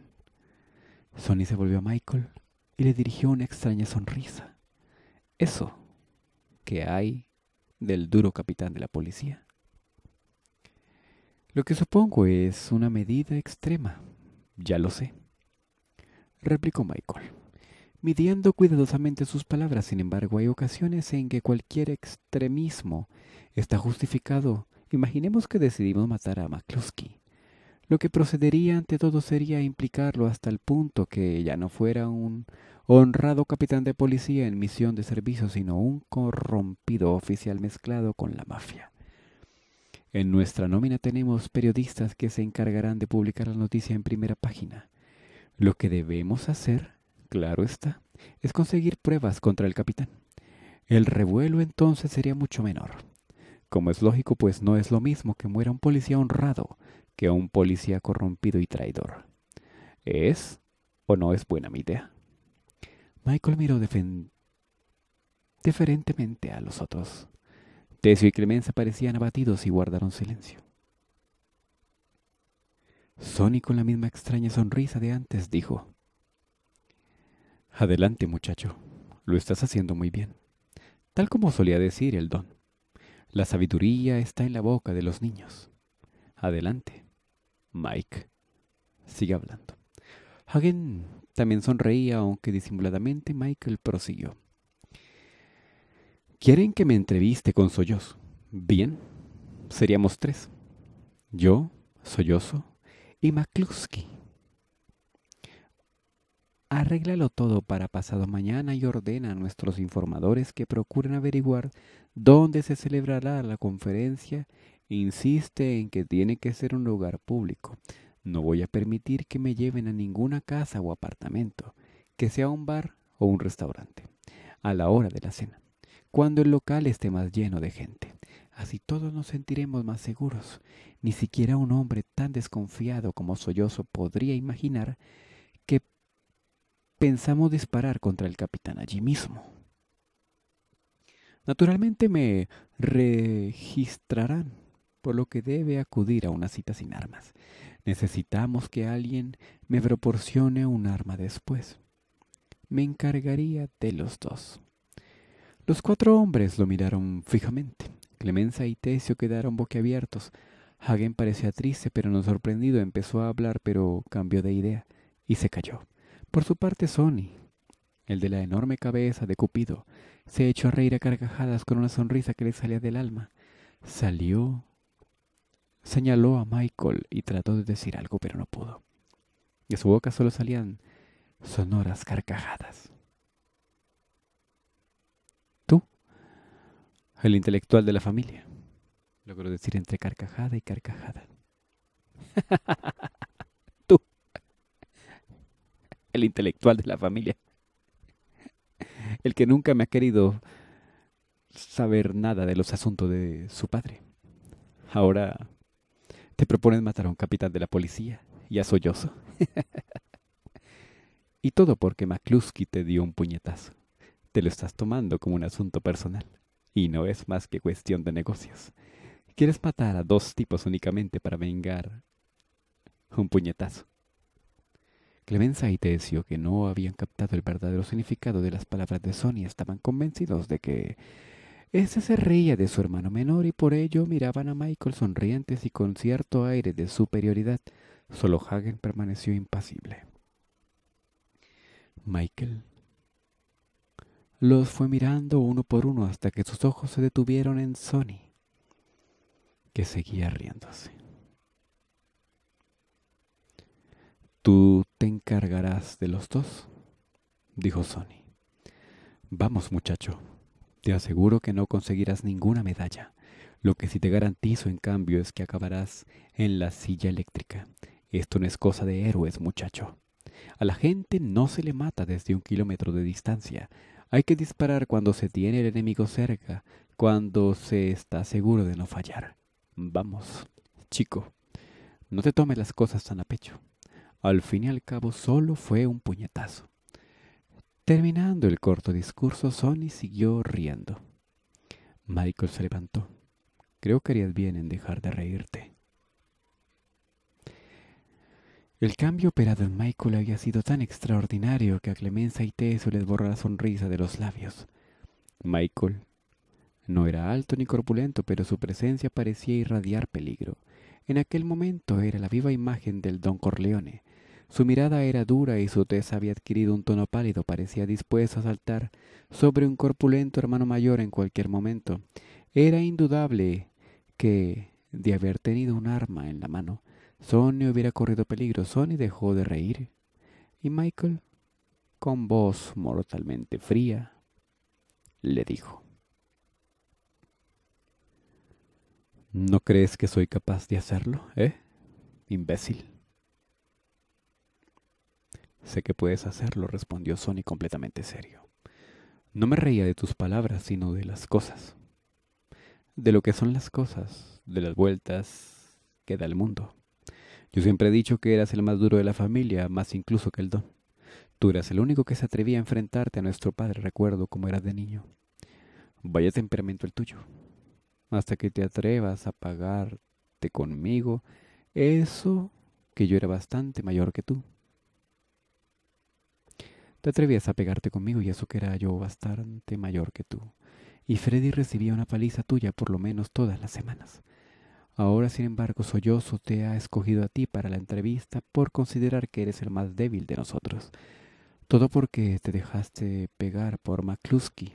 Sonny se volvió a Michael y le dirigió una extraña sonrisa. Eso qué hay del duro capitán de la policía. Lo que supongo es una medida extrema, ya lo sé, replicó Michael. Midiendo cuidadosamente sus palabras, sin embargo, hay ocasiones en que cualquier extremismo está justificado. Imaginemos que decidimos matar a McCluskey. Lo que procedería ante todo sería implicarlo hasta el punto que ya no fuera un honrado capitán de policía en misión de servicio, sino un corrompido oficial mezclado con la mafia. En nuestra nómina tenemos periodistas que se encargarán de publicar la noticia en primera página. Lo que debemos hacer claro está, es conseguir pruebas contra el capitán. El revuelo entonces sería mucho menor. Como es lógico, pues no es lo mismo que muera un policía honrado que un policía corrompido y traidor. ¿Es o no es buena mi idea? Michael miró deferentemente a los otros. Tesio y Clemenza parecían abatidos y guardaron silencio. Sony con la misma extraña sonrisa de antes dijo, Adelante, muchacho. Lo estás haciendo muy bien. Tal como solía decir el don. La sabiduría está en la boca de los niños. Adelante. Mike. Sigue hablando. Hagen también sonreía, aunque disimuladamente Michael prosiguió. Quieren que me entreviste con soyoz Bien, seríamos tres. Yo, Sollozo y McCluskey. Arréglalo todo para pasado mañana y ordena a nuestros informadores que procuren averiguar dónde se celebrará la conferencia. Insiste en que tiene que ser un lugar público. No voy a permitir que me lleven a ninguna casa o apartamento, que sea un bar o un restaurante, a la hora de la cena, cuando el local esté más lleno de gente. Así todos nos sentiremos más seguros. Ni siquiera un hombre tan desconfiado como Sollozo podría imaginar pensamos disparar contra el capitán allí mismo. Naturalmente me registrarán, por lo que debe acudir a una cita sin armas. Necesitamos que alguien me proporcione un arma después. Me encargaría de los dos. Los cuatro hombres lo miraron fijamente. Clemenza y Tecio quedaron boquiabiertos. Hagen parecía triste, pero no sorprendido. Empezó a hablar, pero cambió de idea y se calló. Por su parte, Sony, el de la enorme cabeza de Cupido, se echó a reír a carcajadas con una sonrisa que le salía del alma. Salió, señaló a Michael y trató de decir algo, pero no pudo. De su boca solo salían sonoras carcajadas. Tú, el intelectual de la familia, logró decir entre carcajada y carcajada. el intelectual de la familia. El que nunca me ha querido saber nada de los asuntos de su padre. Ahora te propones matar a un capitán de la policía y a Sollozo. y todo porque McCluskey te dio un puñetazo. Te lo estás tomando como un asunto personal. Y no es más que cuestión de negocios. Quieres matar a dos tipos únicamente para vengar un puñetazo. Clemenza y Tesio, que no habían captado el verdadero significado de las palabras de Sony estaban convencidos de que ese se reía de su hermano menor y por ello miraban a Michael sonrientes y con cierto aire de superioridad. Solo Hagen permaneció impasible. Michael los fue mirando uno por uno hasta que sus ojos se detuvieron en Sonny, que seguía riéndose. Tú te encargarás de los dos, dijo Sonny. Vamos, muchacho, te aseguro que no conseguirás ninguna medalla. Lo que sí te garantizo, en cambio, es que acabarás en la silla eléctrica. Esto no es cosa de héroes, muchacho. A la gente no se le mata desde un kilómetro de distancia. Hay que disparar cuando se tiene el enemigo cerca, cuando se está seguro de no fallar. Vamos, chico, no te tomes las cosas tan a pecho. Al fin y al cabo solo fue un puñetazo. Terminando el corto discurso, Sonny siguió riendo. Michael se levantó. Creo que harías bien en dejar de reírte. El cambio operado en Michael había sido tan extraordinario que a Clemenza y Teso les borró la sonrisa de los labios. Michael no era alto ni corpulento, pero su presencia parecía irradiar peligro. En aquel momento era la viva imagen del don Corleone, su mirada era dura y su tez había adquirido un tono pálido, parecía dispuesto a saltar sobre un corpulento hermano mayor en cualquier momento. Era indudable que, de haber tenido un arma en la mano, Sonny hubiera corrido peligro. Sonny dejó de reír. Y Michael, con voz mortalmente fría, le dijo. ¿No crees que soy capaz de hacerlo, eh? Imbécil. Sé que puedes hacerlo, respondió Sony completamente serio. No me reía de tus palabras, sino de las cosas. De lo que son las cosas, de las vueltas que da el mundo. Yo siempre he dicho que eras el más duro de la familia, más incluso que el don. Tú eras el único que se atrevía a enfrentarte a nuestro padre, recuerdo como eras de niño. Vaya temperamento el tuyo. Hasta que te atrevas a pagarte conmigo, eso que yo era bastante mayor que tú. Te atrevías a pegarte conmigo y eso que era yo bastante mayor que tú. Y Freddy recibía una paliza tuya por lo menos todas las semanas. Ahora, sin embargo, Sollozo te ha escogido a ti para la entrevista por considerar que eres el más débil de nosotros. Todo porque te dejaste pegar por McCluskey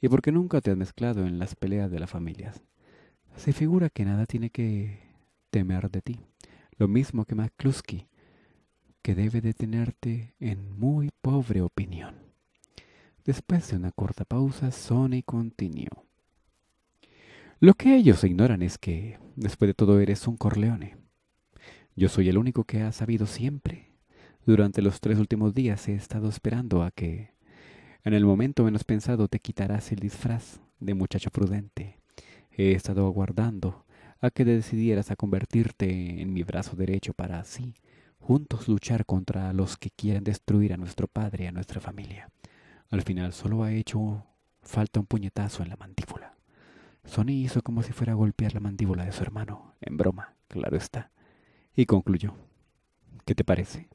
y porque nunca te has mezclado en las peleas de las familias. Se figura que nada tiene que temer de ti, lo mismo que McCluskey que debe de tenerte en muy pobre opinión. Después de una corta pausa, Sony continuó. Lo que ellos ignoran es que, después de todo, eres un Corleone. Yo soy el único que ha sabido siempre. Durante los tres últimos días he estado esperando a que, en el momento menos pensado, te quitarás el disfraz de muchacho prudente. He estado aguardando a que decidieras a convertirte en mi brazo derecho para así juntos luchar contra los que quieren destruir a nuestro padre y a nuestra familia. Al final solo ha hecho falta un puñetazo en la mandíbula. Sonny hizo como si fuera a golpear la mandíbula de su hermano, en broma, claro está, y concluyó. ¿Qué te parece?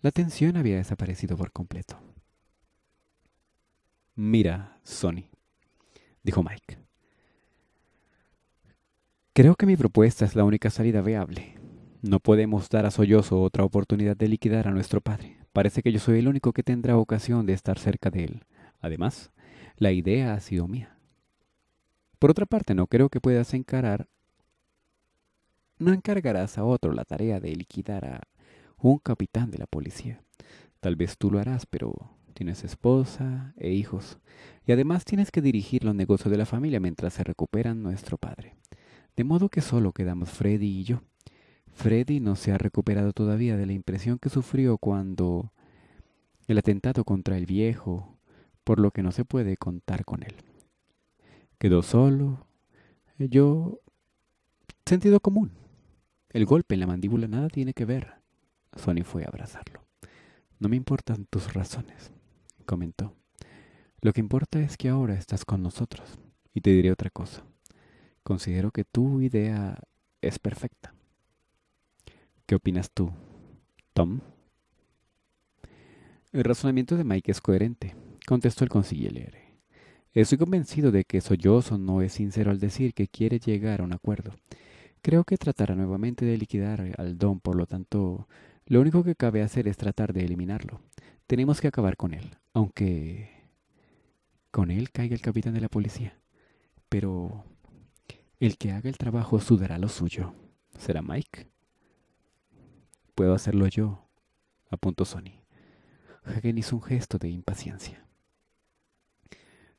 La tensión había desaparecido por completo. Mira, Sonny, dijo Mike. Creo que mi propuesta es la única salida viable. No podemos dar a Solloso otra oportunidad de liquidar a nuestro padre. Parece que yo soy el único que tendrá ocasión de estar cerca de él. Además, la idea ha sido mía. Por otra parte, no creo que puedas encarar... No encargarás a otro la tarea de liquidar a un capitán de la policía. Tal vez tú lo harás, pero tienes esposa e hijos. Y además tienes que dirigir los negocios de la familia mientras se recuperan nuestro padre. De modo que solo quedamos Freddy y yo. Freddy no se ha recuperado todavía de la impresión que sufrió cuando el atentado contra el viejo, por lo que no se puede contar con él. Quedó solo. Yo... Sentido común. El golpe en la mandíbula nada tiene que ver. Sonny fue a abrazarlo. No me importan tus razones, comentó. Lo que importa es que ahora estás con nosotros. Y te diré otra cosa. Considero que tu idea es perfecta. ¿Qué opinas tú, Tom? El razonamiento de Mike es coherente, contestó el consigliere. Estoy convencido de que Sollozo no es sincero al decir que quiere llegar a un acuerdo. Creo que tratará nuevamente de liquidar al don, por lo tanto, lo único que cabe hacer es tratar de eliminarlo. Tenemos que acabar con él, aunque... Con él caiga el capitán de la policía. Pero... El que haga el trabajo sudará lo suyo. ¿Será Mike? Puedo hacerlo yo, apuntó Sony. Hagen hizo un gesto de impaciencia.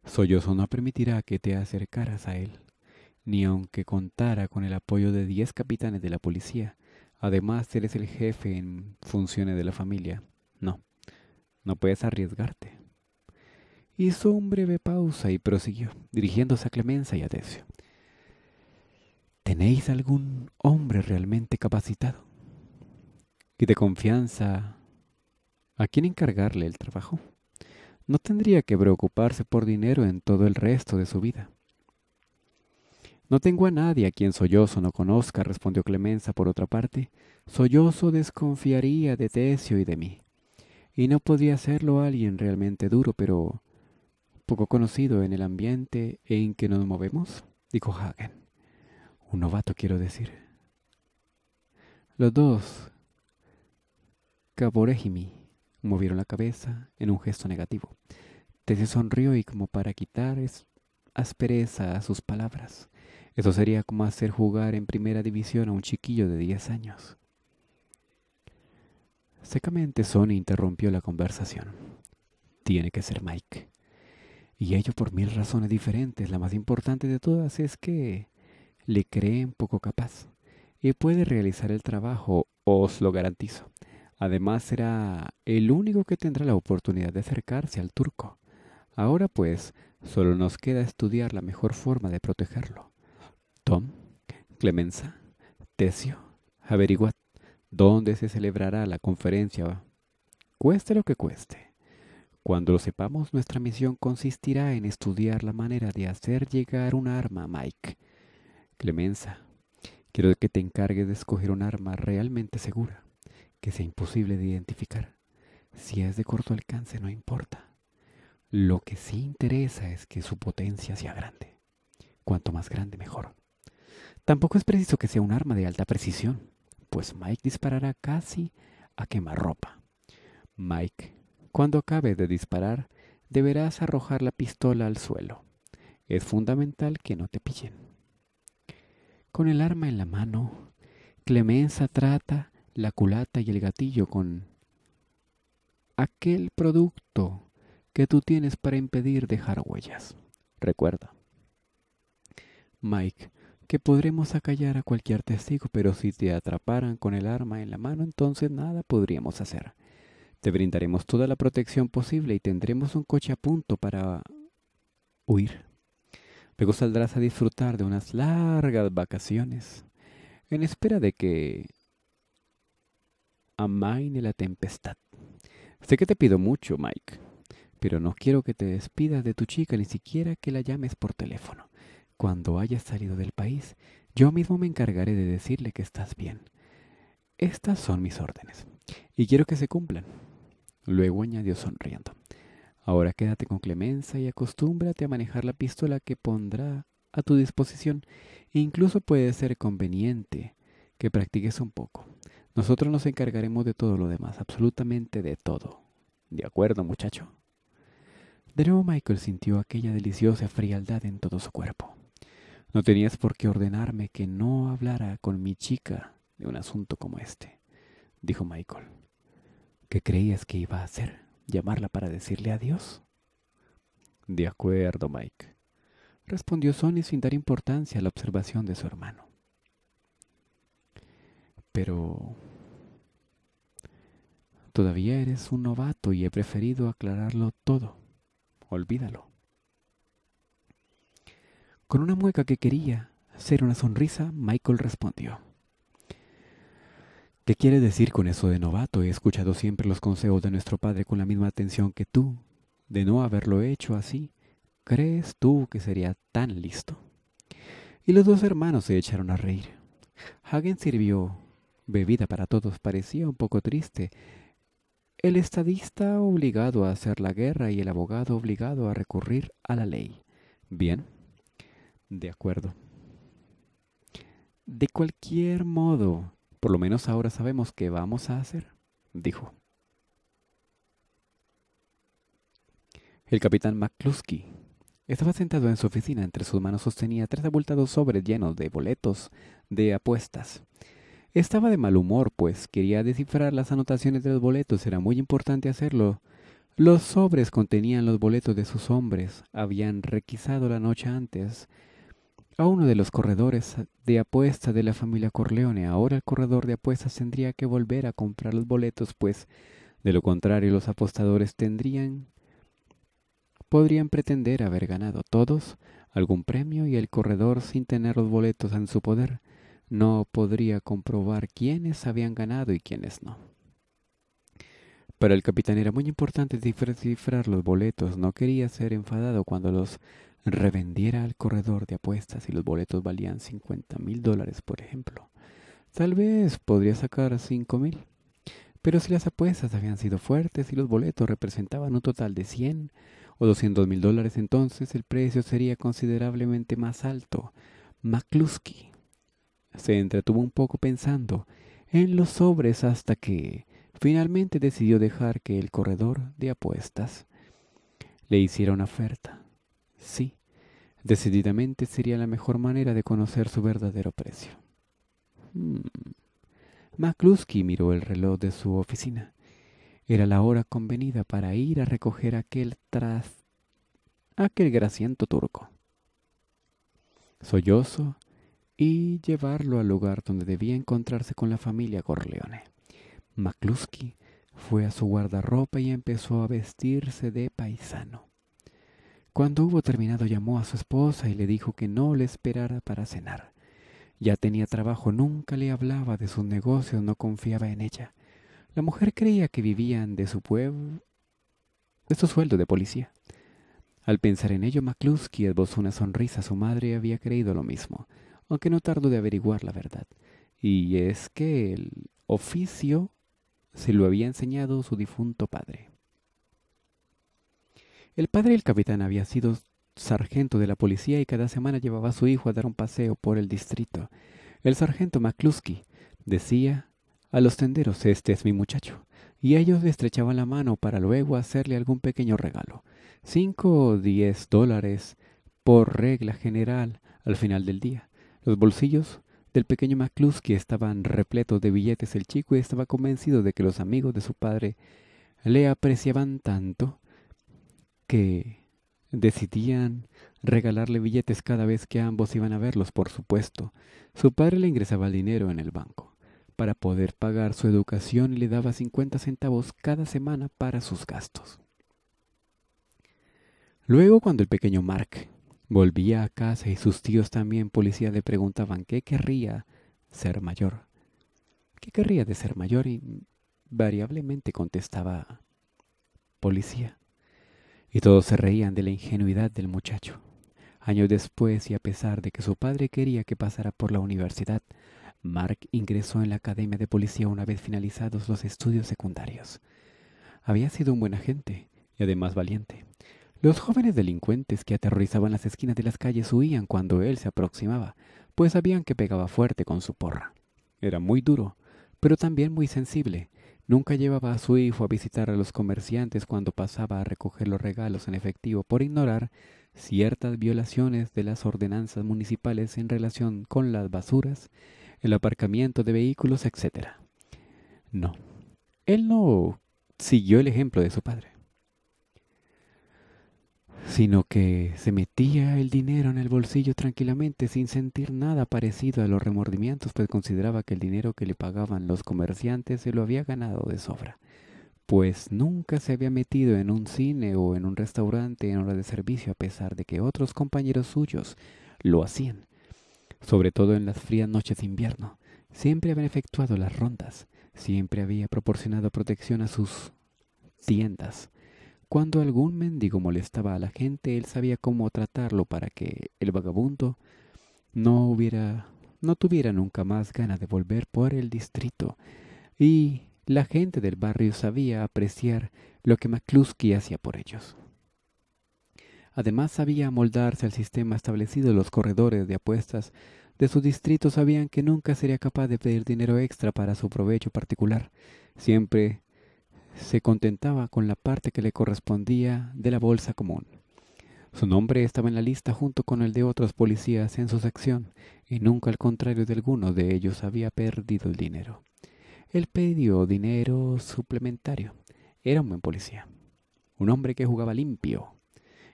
Sollozo no permitirá que te acercaras a él, ni aunque contara con el apoyo de diez capitanes de la policía. Además, eres el jefe en funciones de la familia. No, no puedes arriesgarte. Hizo un breve pausa y prosiguió, dirigiéndose a Clemenza y a ¿Tenéis algún hombre realmente capacitado? y de confianza a quién encargarle el trabajo. No tendría que preocuparse por dinero en todo el resto de su vida. No tengo a nadie a quien Sollozo no conozca, respondió Clemenza por otra parte. Sollozo desconfiaría de Tecio y de mí. Y no podía serlo alguien realmente duro, pero poco conocido en el ambiente en que nos movemos, dijo Hagen. Un novato, quiero decir. Los dos Kaborehimi movieron la cabeza en un gesto negativo. Tese sonrió y como para quitar aspereza a sus palabras. Eso sería como hacer jugar en primera división a un chiquillo de 10 años. Secamente Sony interrumpió la conversación. Tiene que ser Mike. Y ello por mil razones diferentes. La más importante de todas es que le creen poco capaz y puede realizar el trabajo, os lo garantizo. Además será el único que tendrá la oportunidad de acercarse al turco. Ahora pues, solo nos queda estudiar la mejor forma de protegerlo. Tom, Clemenza, Tesio, averiguad dónde se celebrará la conferencia. Cueste lo que cueste. Cuando lo sepamos, nuestra misión consistirá en estudiar la manera de hacer llegar un arma a Mike. Clemenza, quiero que te encargues de escoger un arma realmente segura que sea imposible de identificar. Si es de corto alcance, no importa. Lo que sí interesa es que su potencia sea grande. Cuanto más grande, mejor. Tampoco es preciso que sea un arma de alta precisión, pues Mike disparará casi a quemarropa. Mike, cuando acabe de disparar, deberás arrojar la pistola al suelo. Es fundamental que no te pillen. Con el arma en la mano, Clemenza trata la culata y el gatillo con aquel producto que tú tienes para impedir dejar huellas. Recuerda, Mike, que podremos acallar a cualquier testigo, pero si te atraparan con el arma en la mano, entonces nada podríamos hacer. Te brindaremos toda la protección posible y tendremos un coche a punto para huir. Luego saldrás a disfrutar de unas largas vacaciones, en espera de que a la tempestad. Sé que te pido mucho, Mike, pero no quiero que te despidas de tu chica ni siquiera que la llames por teléfono. Cuando hayas salido del país, yo mismo me encargaré de decirle que estás bien. Estas son mis órdenes y quiero que se cumplan. Luego añadió sonriendo. Ahora quédate con Clemenza y acostúmbrate a manejar la pistola que pondrá a tu disposición. Incluso puede ser conveniente que practiques un poco. Nosotros nos encargaremos de todo lo demás, absolutamente de todo. De acuerdo, muchacho. De nuevo Michael sintió aquella deliciosa frialdad en todo su cuerpo. No tenías por qué ordenarme que no hablara con mi chica de un asunto como este, dijo Michael. ¿Qué creías que iba a hacer? ¿Llamarla para decirle adiós? De acuerdo, Mike, respondió Sonny sin dar importancia a la observación de su hermano. Pero Todavía eres un novato y he preferido aclararlo todo. Olvídalo. Con una mueca que quería hacer una sonrisa, Michael respondió. ¿Qué quiere decir con eso de novato? He escuchado siempre los consejos de nuestro padre con la misma atención que tú. De no haberlo hecho así, ¿crees tú que sería tan listo? Y los dos hermanos se echaron a reír. Hagen sirvió bebida para todos. Parecía un poco triste el estadista obligado a hacer la guerra y el abogado obligado a recurrir a la ley. Bien, de acuerdo. De cualquier modo, por lo menos ahora sabemos qué vamos a hacer, dijo. El capitán McCluskey estaba sentado en su oficina. Entre sus manos sostenía tres abultados sobres llenos de boletos de apuestas. Estaba de mal humor, pues quería descifrar las anotaciones de los boletos, era muy importante hacerlo. Los sobres contenían los boletos de sus hombres, habían requisado la noche antes a uno de los corredores de apuestas de la familia Corleone. Ahora el corredor de apuestas tendría que volver a comprar los boletos, pues de lo contrario los apostadores tendrían podrían pretender haber ganado todos algún premio y el corredor sin tener los boletos en su poder no podría comprobar quiénes habían ganado y quiénes no. Para el capitán era muy importante cifrar los boletos, no quería ser enfadado cuando los revendiera al corredor de apuestas y los boletos valían 50 mil dólares, por ejemplo. Tal vez podría sacar 5 mil. Pero si las apuestas habían sido fuertes y los boletos representaban un total de 100 o 200 mil dólares, entonces el precio sería considerablemente más alto. McCluskey se entretuvo un poco pensando en los sobres hasta que finalmente decidió dejar que el corredor de apuestas le hiciera una oferta. Sí, decididamente sería la mejor manera de conocer su verdadero precio. Hmm. miró el reloj de su oficina. Era la hora convenida para ir a recoger aquel tras... aquel graciento turco. Sollozo y llevarlo al lugar donde debía encontrarse con la familia Corleone. McClusky fue a su guardarropa y empezó a vestirse de paisano. Cuando hubo terminado llamó a su esposa y le dijo que no le esperara para cenar. Ya tenía trabajo, nunca le hablaba de sus negocios, no confiaba en ella. La mujer creía que vivían de su pueblo, de su sueldo de policía. Al pensar en ello, McCluskey esbozó una sonrisa. Su madre había creído lo mismo aunque no tardo de averiguar la verdad. Y es que el oficio se lo había enseñado su difunto padre. El padre del capitán había sido sargento de la policía y cada semana llevaba a su hijo a dar un paseo por el distrito. El sargento McCluskey decía a los tenderos, este es mi muchacho, y ellos le estrechaban la mano para luego hacerle algún pequeño regalo, cinco o diez dólares por regla general al final del día. Los bolsillos del pequeño McCluskey estaban repletos de billetes. El chico estaba convencido de que los amigos de su padre le apreciaban tanto que decidían regalarle billetes cada vez que ambos iban a verlos, por supuesto. Su padre le ingresaba el dinero en el banco para poder pagar su educación y le daba 50 centavos cada semana para sus gastos. Luego, cuando el pequeño Mark Volvía a casa y sus tíos también policía le preguntaban qué querría ser mayor. ¿Qué querría de ser mayor? Y variablemente contestaba policía. Y todos se reían de la ingenuidad del muchacho. Años después, y a pesar de que su padre quería que pasara por la universidad, Mark ingresó en la academia de policía una vez finalizados los estudios secundarios. Había sido un buen agente y además valiente. Los jóvenes delincuentes que aterrorizaban las esquinas de las calles huían cuando él se aproximaba, pues sabían que pegaba fuerte con su porra. Era muy duro, pero también muy sensible. Nunca llevaba a su hijo a visitar a los comerciantes cuando pasaba a recoger los regalos en efectivo por ignorar ciertas violaciones de las ordenanzas municipales en relación con las basuras, el aparcamiento de vehículos, etc. No, él no siguió el ejemplo de su padre sino que se metía el dinero en el bolsillo tranquilamente sin sentir nada parecido a los remordimientos, pues consideraba que el dinero que le pagaban los comerciantes se lo había ganado de sobra, pues nunca se había metido en un cine o en un restaurante en hora de servicio a pesar de que otros compañeros suyos lo hacían, sobre todo en las frías noches de invierno. Siempre habían efectuado las rondas, siempre había proporcionado protección a sus tiendas, cuando algún mendigo molestaba a la gente, él sabía cómo tratarlo para que el vagabundo no hubiera no tuviera nunca más ganas de volver por el distrito. Y la gente del barrio sabía apreciar lo que McCluskey hacía por ellos. Además sabía amoldarse al sistema establecido en los corredores de apuestas de su distrito sabían que nunca sería capaz de pedir dinero extra para su provecho particular. Siempre se contentaba con la parte que le correspondía de la bolsa común. Su nombre estaba en la lista junto con el de otros policías en su sección, y nunca al contrario de alguno de ellos había perdido el dinero. Él pidió dinero suplementario. Era un buen policía, un hombre que jugaba limpio,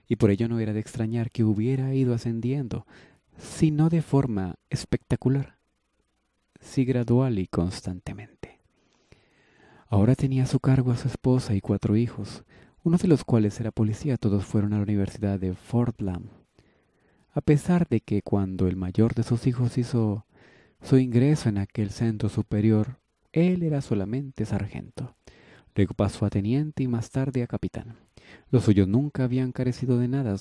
y por ello no era de extrañar que hubiera ido ascendiendo, sino de forma espectacular, si gradual y constantemente. Ahora tenía a su cargo a su esposa y cuatro hijos, uno de los cuales era policía. Todos fueron a la Universidad de Fortland. A pesar de que cuando el mayor de sus hijos hizo su ingreso en aquel centro superior, él era solamente sargento. Luego pasó a teniente y más tarde a capitán. Los suyos nunca habían carecido de nada.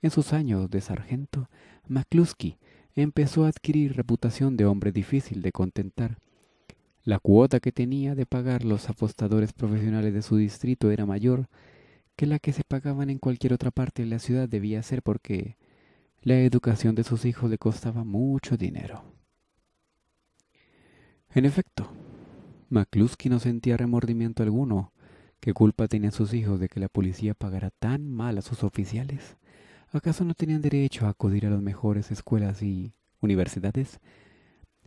En sus años de sargento, McCluskey empezó a adquirir reputación de hombre difícil de contentar la cuota que tenía de pagar los apostadores profesionales de su distrito era mayor que la que se pagaban en cualquier otra parte de la ciudad debía ser porque la educación de sus hijos le costaba mucho dinero. En efecto, McCluskey no sentía remordimiento alguno. ¿Qué culpa tenían sus hijos de que la policía pagara tan mal a sus oficiales? ¿Acaso no tenían derecho a acudir a las mejores escuelas y universidades?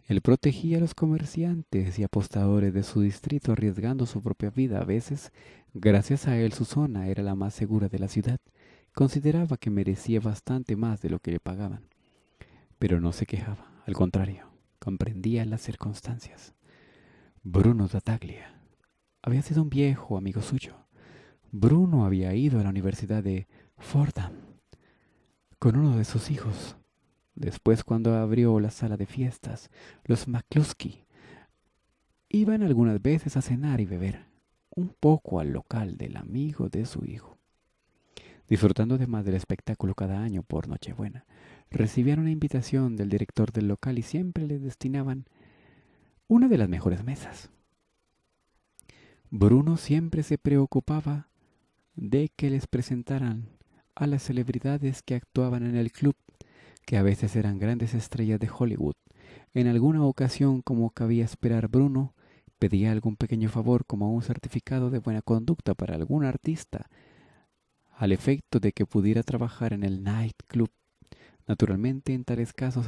Él protegía a los comerciantes y apostadores de su distrito arriesgando su propia vida a veces. Gracias a él su zona era la más segura de la ciudad. Consideraba que merecía bastante más de lo que le pagaban. Pero no se quejaba, al contrario, comprendía las circunstancias. Bruno Tataglia había sido un viejo amigo suyo. Bruno había ido a la Universidad de Fordham con uno de sus hijos. Después, cuando abrió la sala de fiestas, los McCluskey iban algunas veces a cenar y beber un poco al local del amigo de su hijo. Disfrutando además del espectáculo cada año por Nochebuena, recibían una invitación del director del local y siempre le destinaban una de las mejores mesas. Bruno siempre se preocupaba de que les presentaran a las celebridades que actuaban en el club que a veces eran grandes estrellas de Hollywood. En alguna ocasión, como cabía esperar Bruno, pedía algún pequeño favor como un certificado de buena conducta para algún artista, al efecto de que pudiera trabajar en el nightclub. Naturalmente, en tales casos,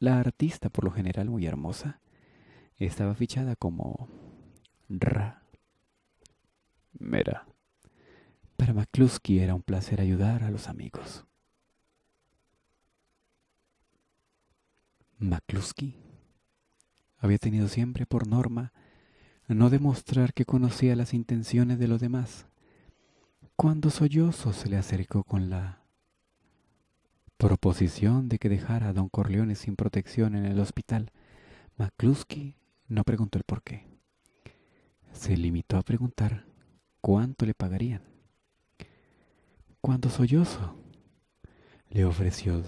la artista, por lo general muy hermosa, estaba fichada como Ra. Mera. Para McCluskey era un placer ayudar a los amigos. McCluskey había tenido siempre por norma no demostrar que conocía las intenciones de los demás. Cuando Sollozo se le acercó con la proposición de que dejara a don Corleone sin protección en el hospital, McCluskey no preguntó el por qué. Se limitó a preguntar cuánto le pagarían. Cuando Sollozo le ofreció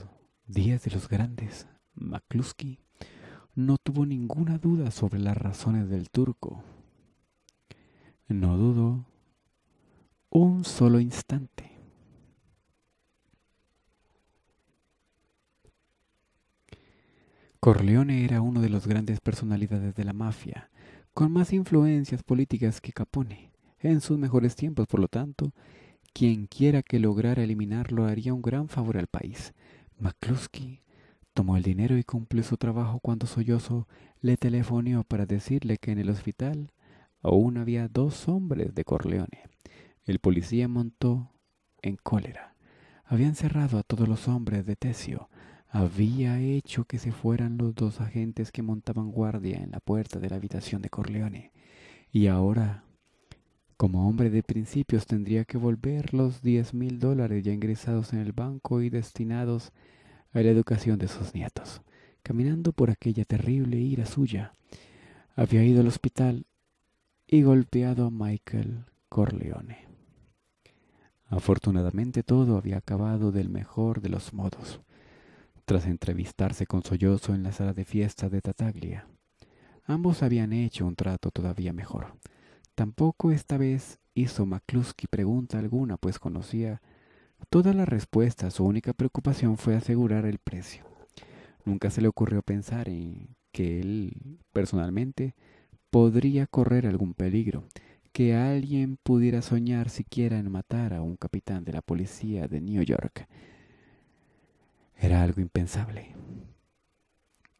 días de los grandes McCluskey no tuvo ninguna duda sobre las razones del turco. No dudó un solo instante. Corleone era uno de los grandes personalidades de la mafia, con más influencias políticas que Capone. En sus mejores tiempos, por lo tanto, quien quiera que lograra eliminarlo haría un gran favor al país. McCluskey Tomó el dinero y cumplió su trabajo cuando Sollozo le telefonió para decirle que en el hospital aún había dos hombres de Corleone. El policía montó en cólera. Habían cerrado a todos los hombres de Tesio. Había hecho que se fueran los dos agentes que montaban guardia en la puerta de la habitación de Corleone. Y ahora, como hombre de principios, tendría que volver los diez mil dólares ya ingresados en el banco y destinados a la educación de sus nietos. Caminando por aquella terrible ira suya, había ido al hospital y golpeado a Michael Corleone. Afortunadamente todo había acabado del mejor de los modos. Tras entrevistarse con sollozo en la sala de fiesta de Tataglia, ambos habían hecho un trato todavía mejor. Tampoco esta vez hizo McCluskey pregunta alguna, pues conocía la respuesta a su única preocupación fue asegurar el precio. Nunca se le ocurrió pensar en que él, personalmente, podría correr algún peligro, que alguien pudiera soñar siquiera en matar a un capitán de la policía de New York. Era algo impensable.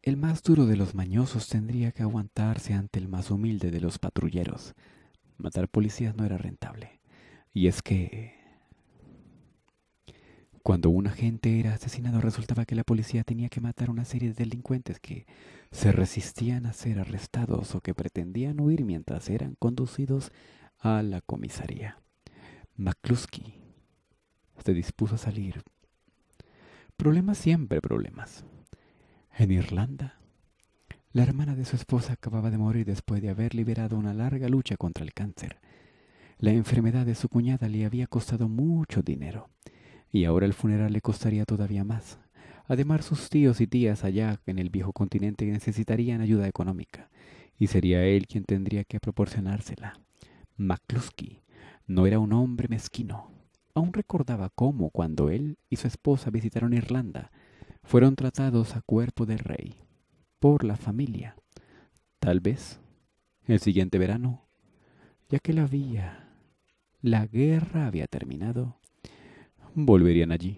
El más duro de los mañosos tendría que aguantarse ante el más humilde de los patrulleros. Matar policías no era rentable. Y es que cuando un agente era asesinado resultaba que la policía tenía que matar a una serie de delincuentes que se resistían a ser arrestados o que pretendían huir mientras eran conducidos a la comisaría. McCluskey se dispuso a salir. Problemas siempre problemas. En Irlanda, la hermana de su esposa acababa de morir después de haber liberado una larga lucha contra el cáncer. La enfermedad de su cuñada le había costado mucho dinero y ahora el funeral le costaría todavía más. Además, sus tíos y tías allá en el viejo continente necesitarían ayuda económica, y sería él quien tendría que proporcionársela. McCluskey no era un hombre mezquino. Aún recordaba cómo, cuando él y su esposa visitaron Irlanda, fueron tratados a cuerpo de rey, por la familia. Tal vez, el siguiente verano, ya que la vía, la guerra había terminado, volverían allí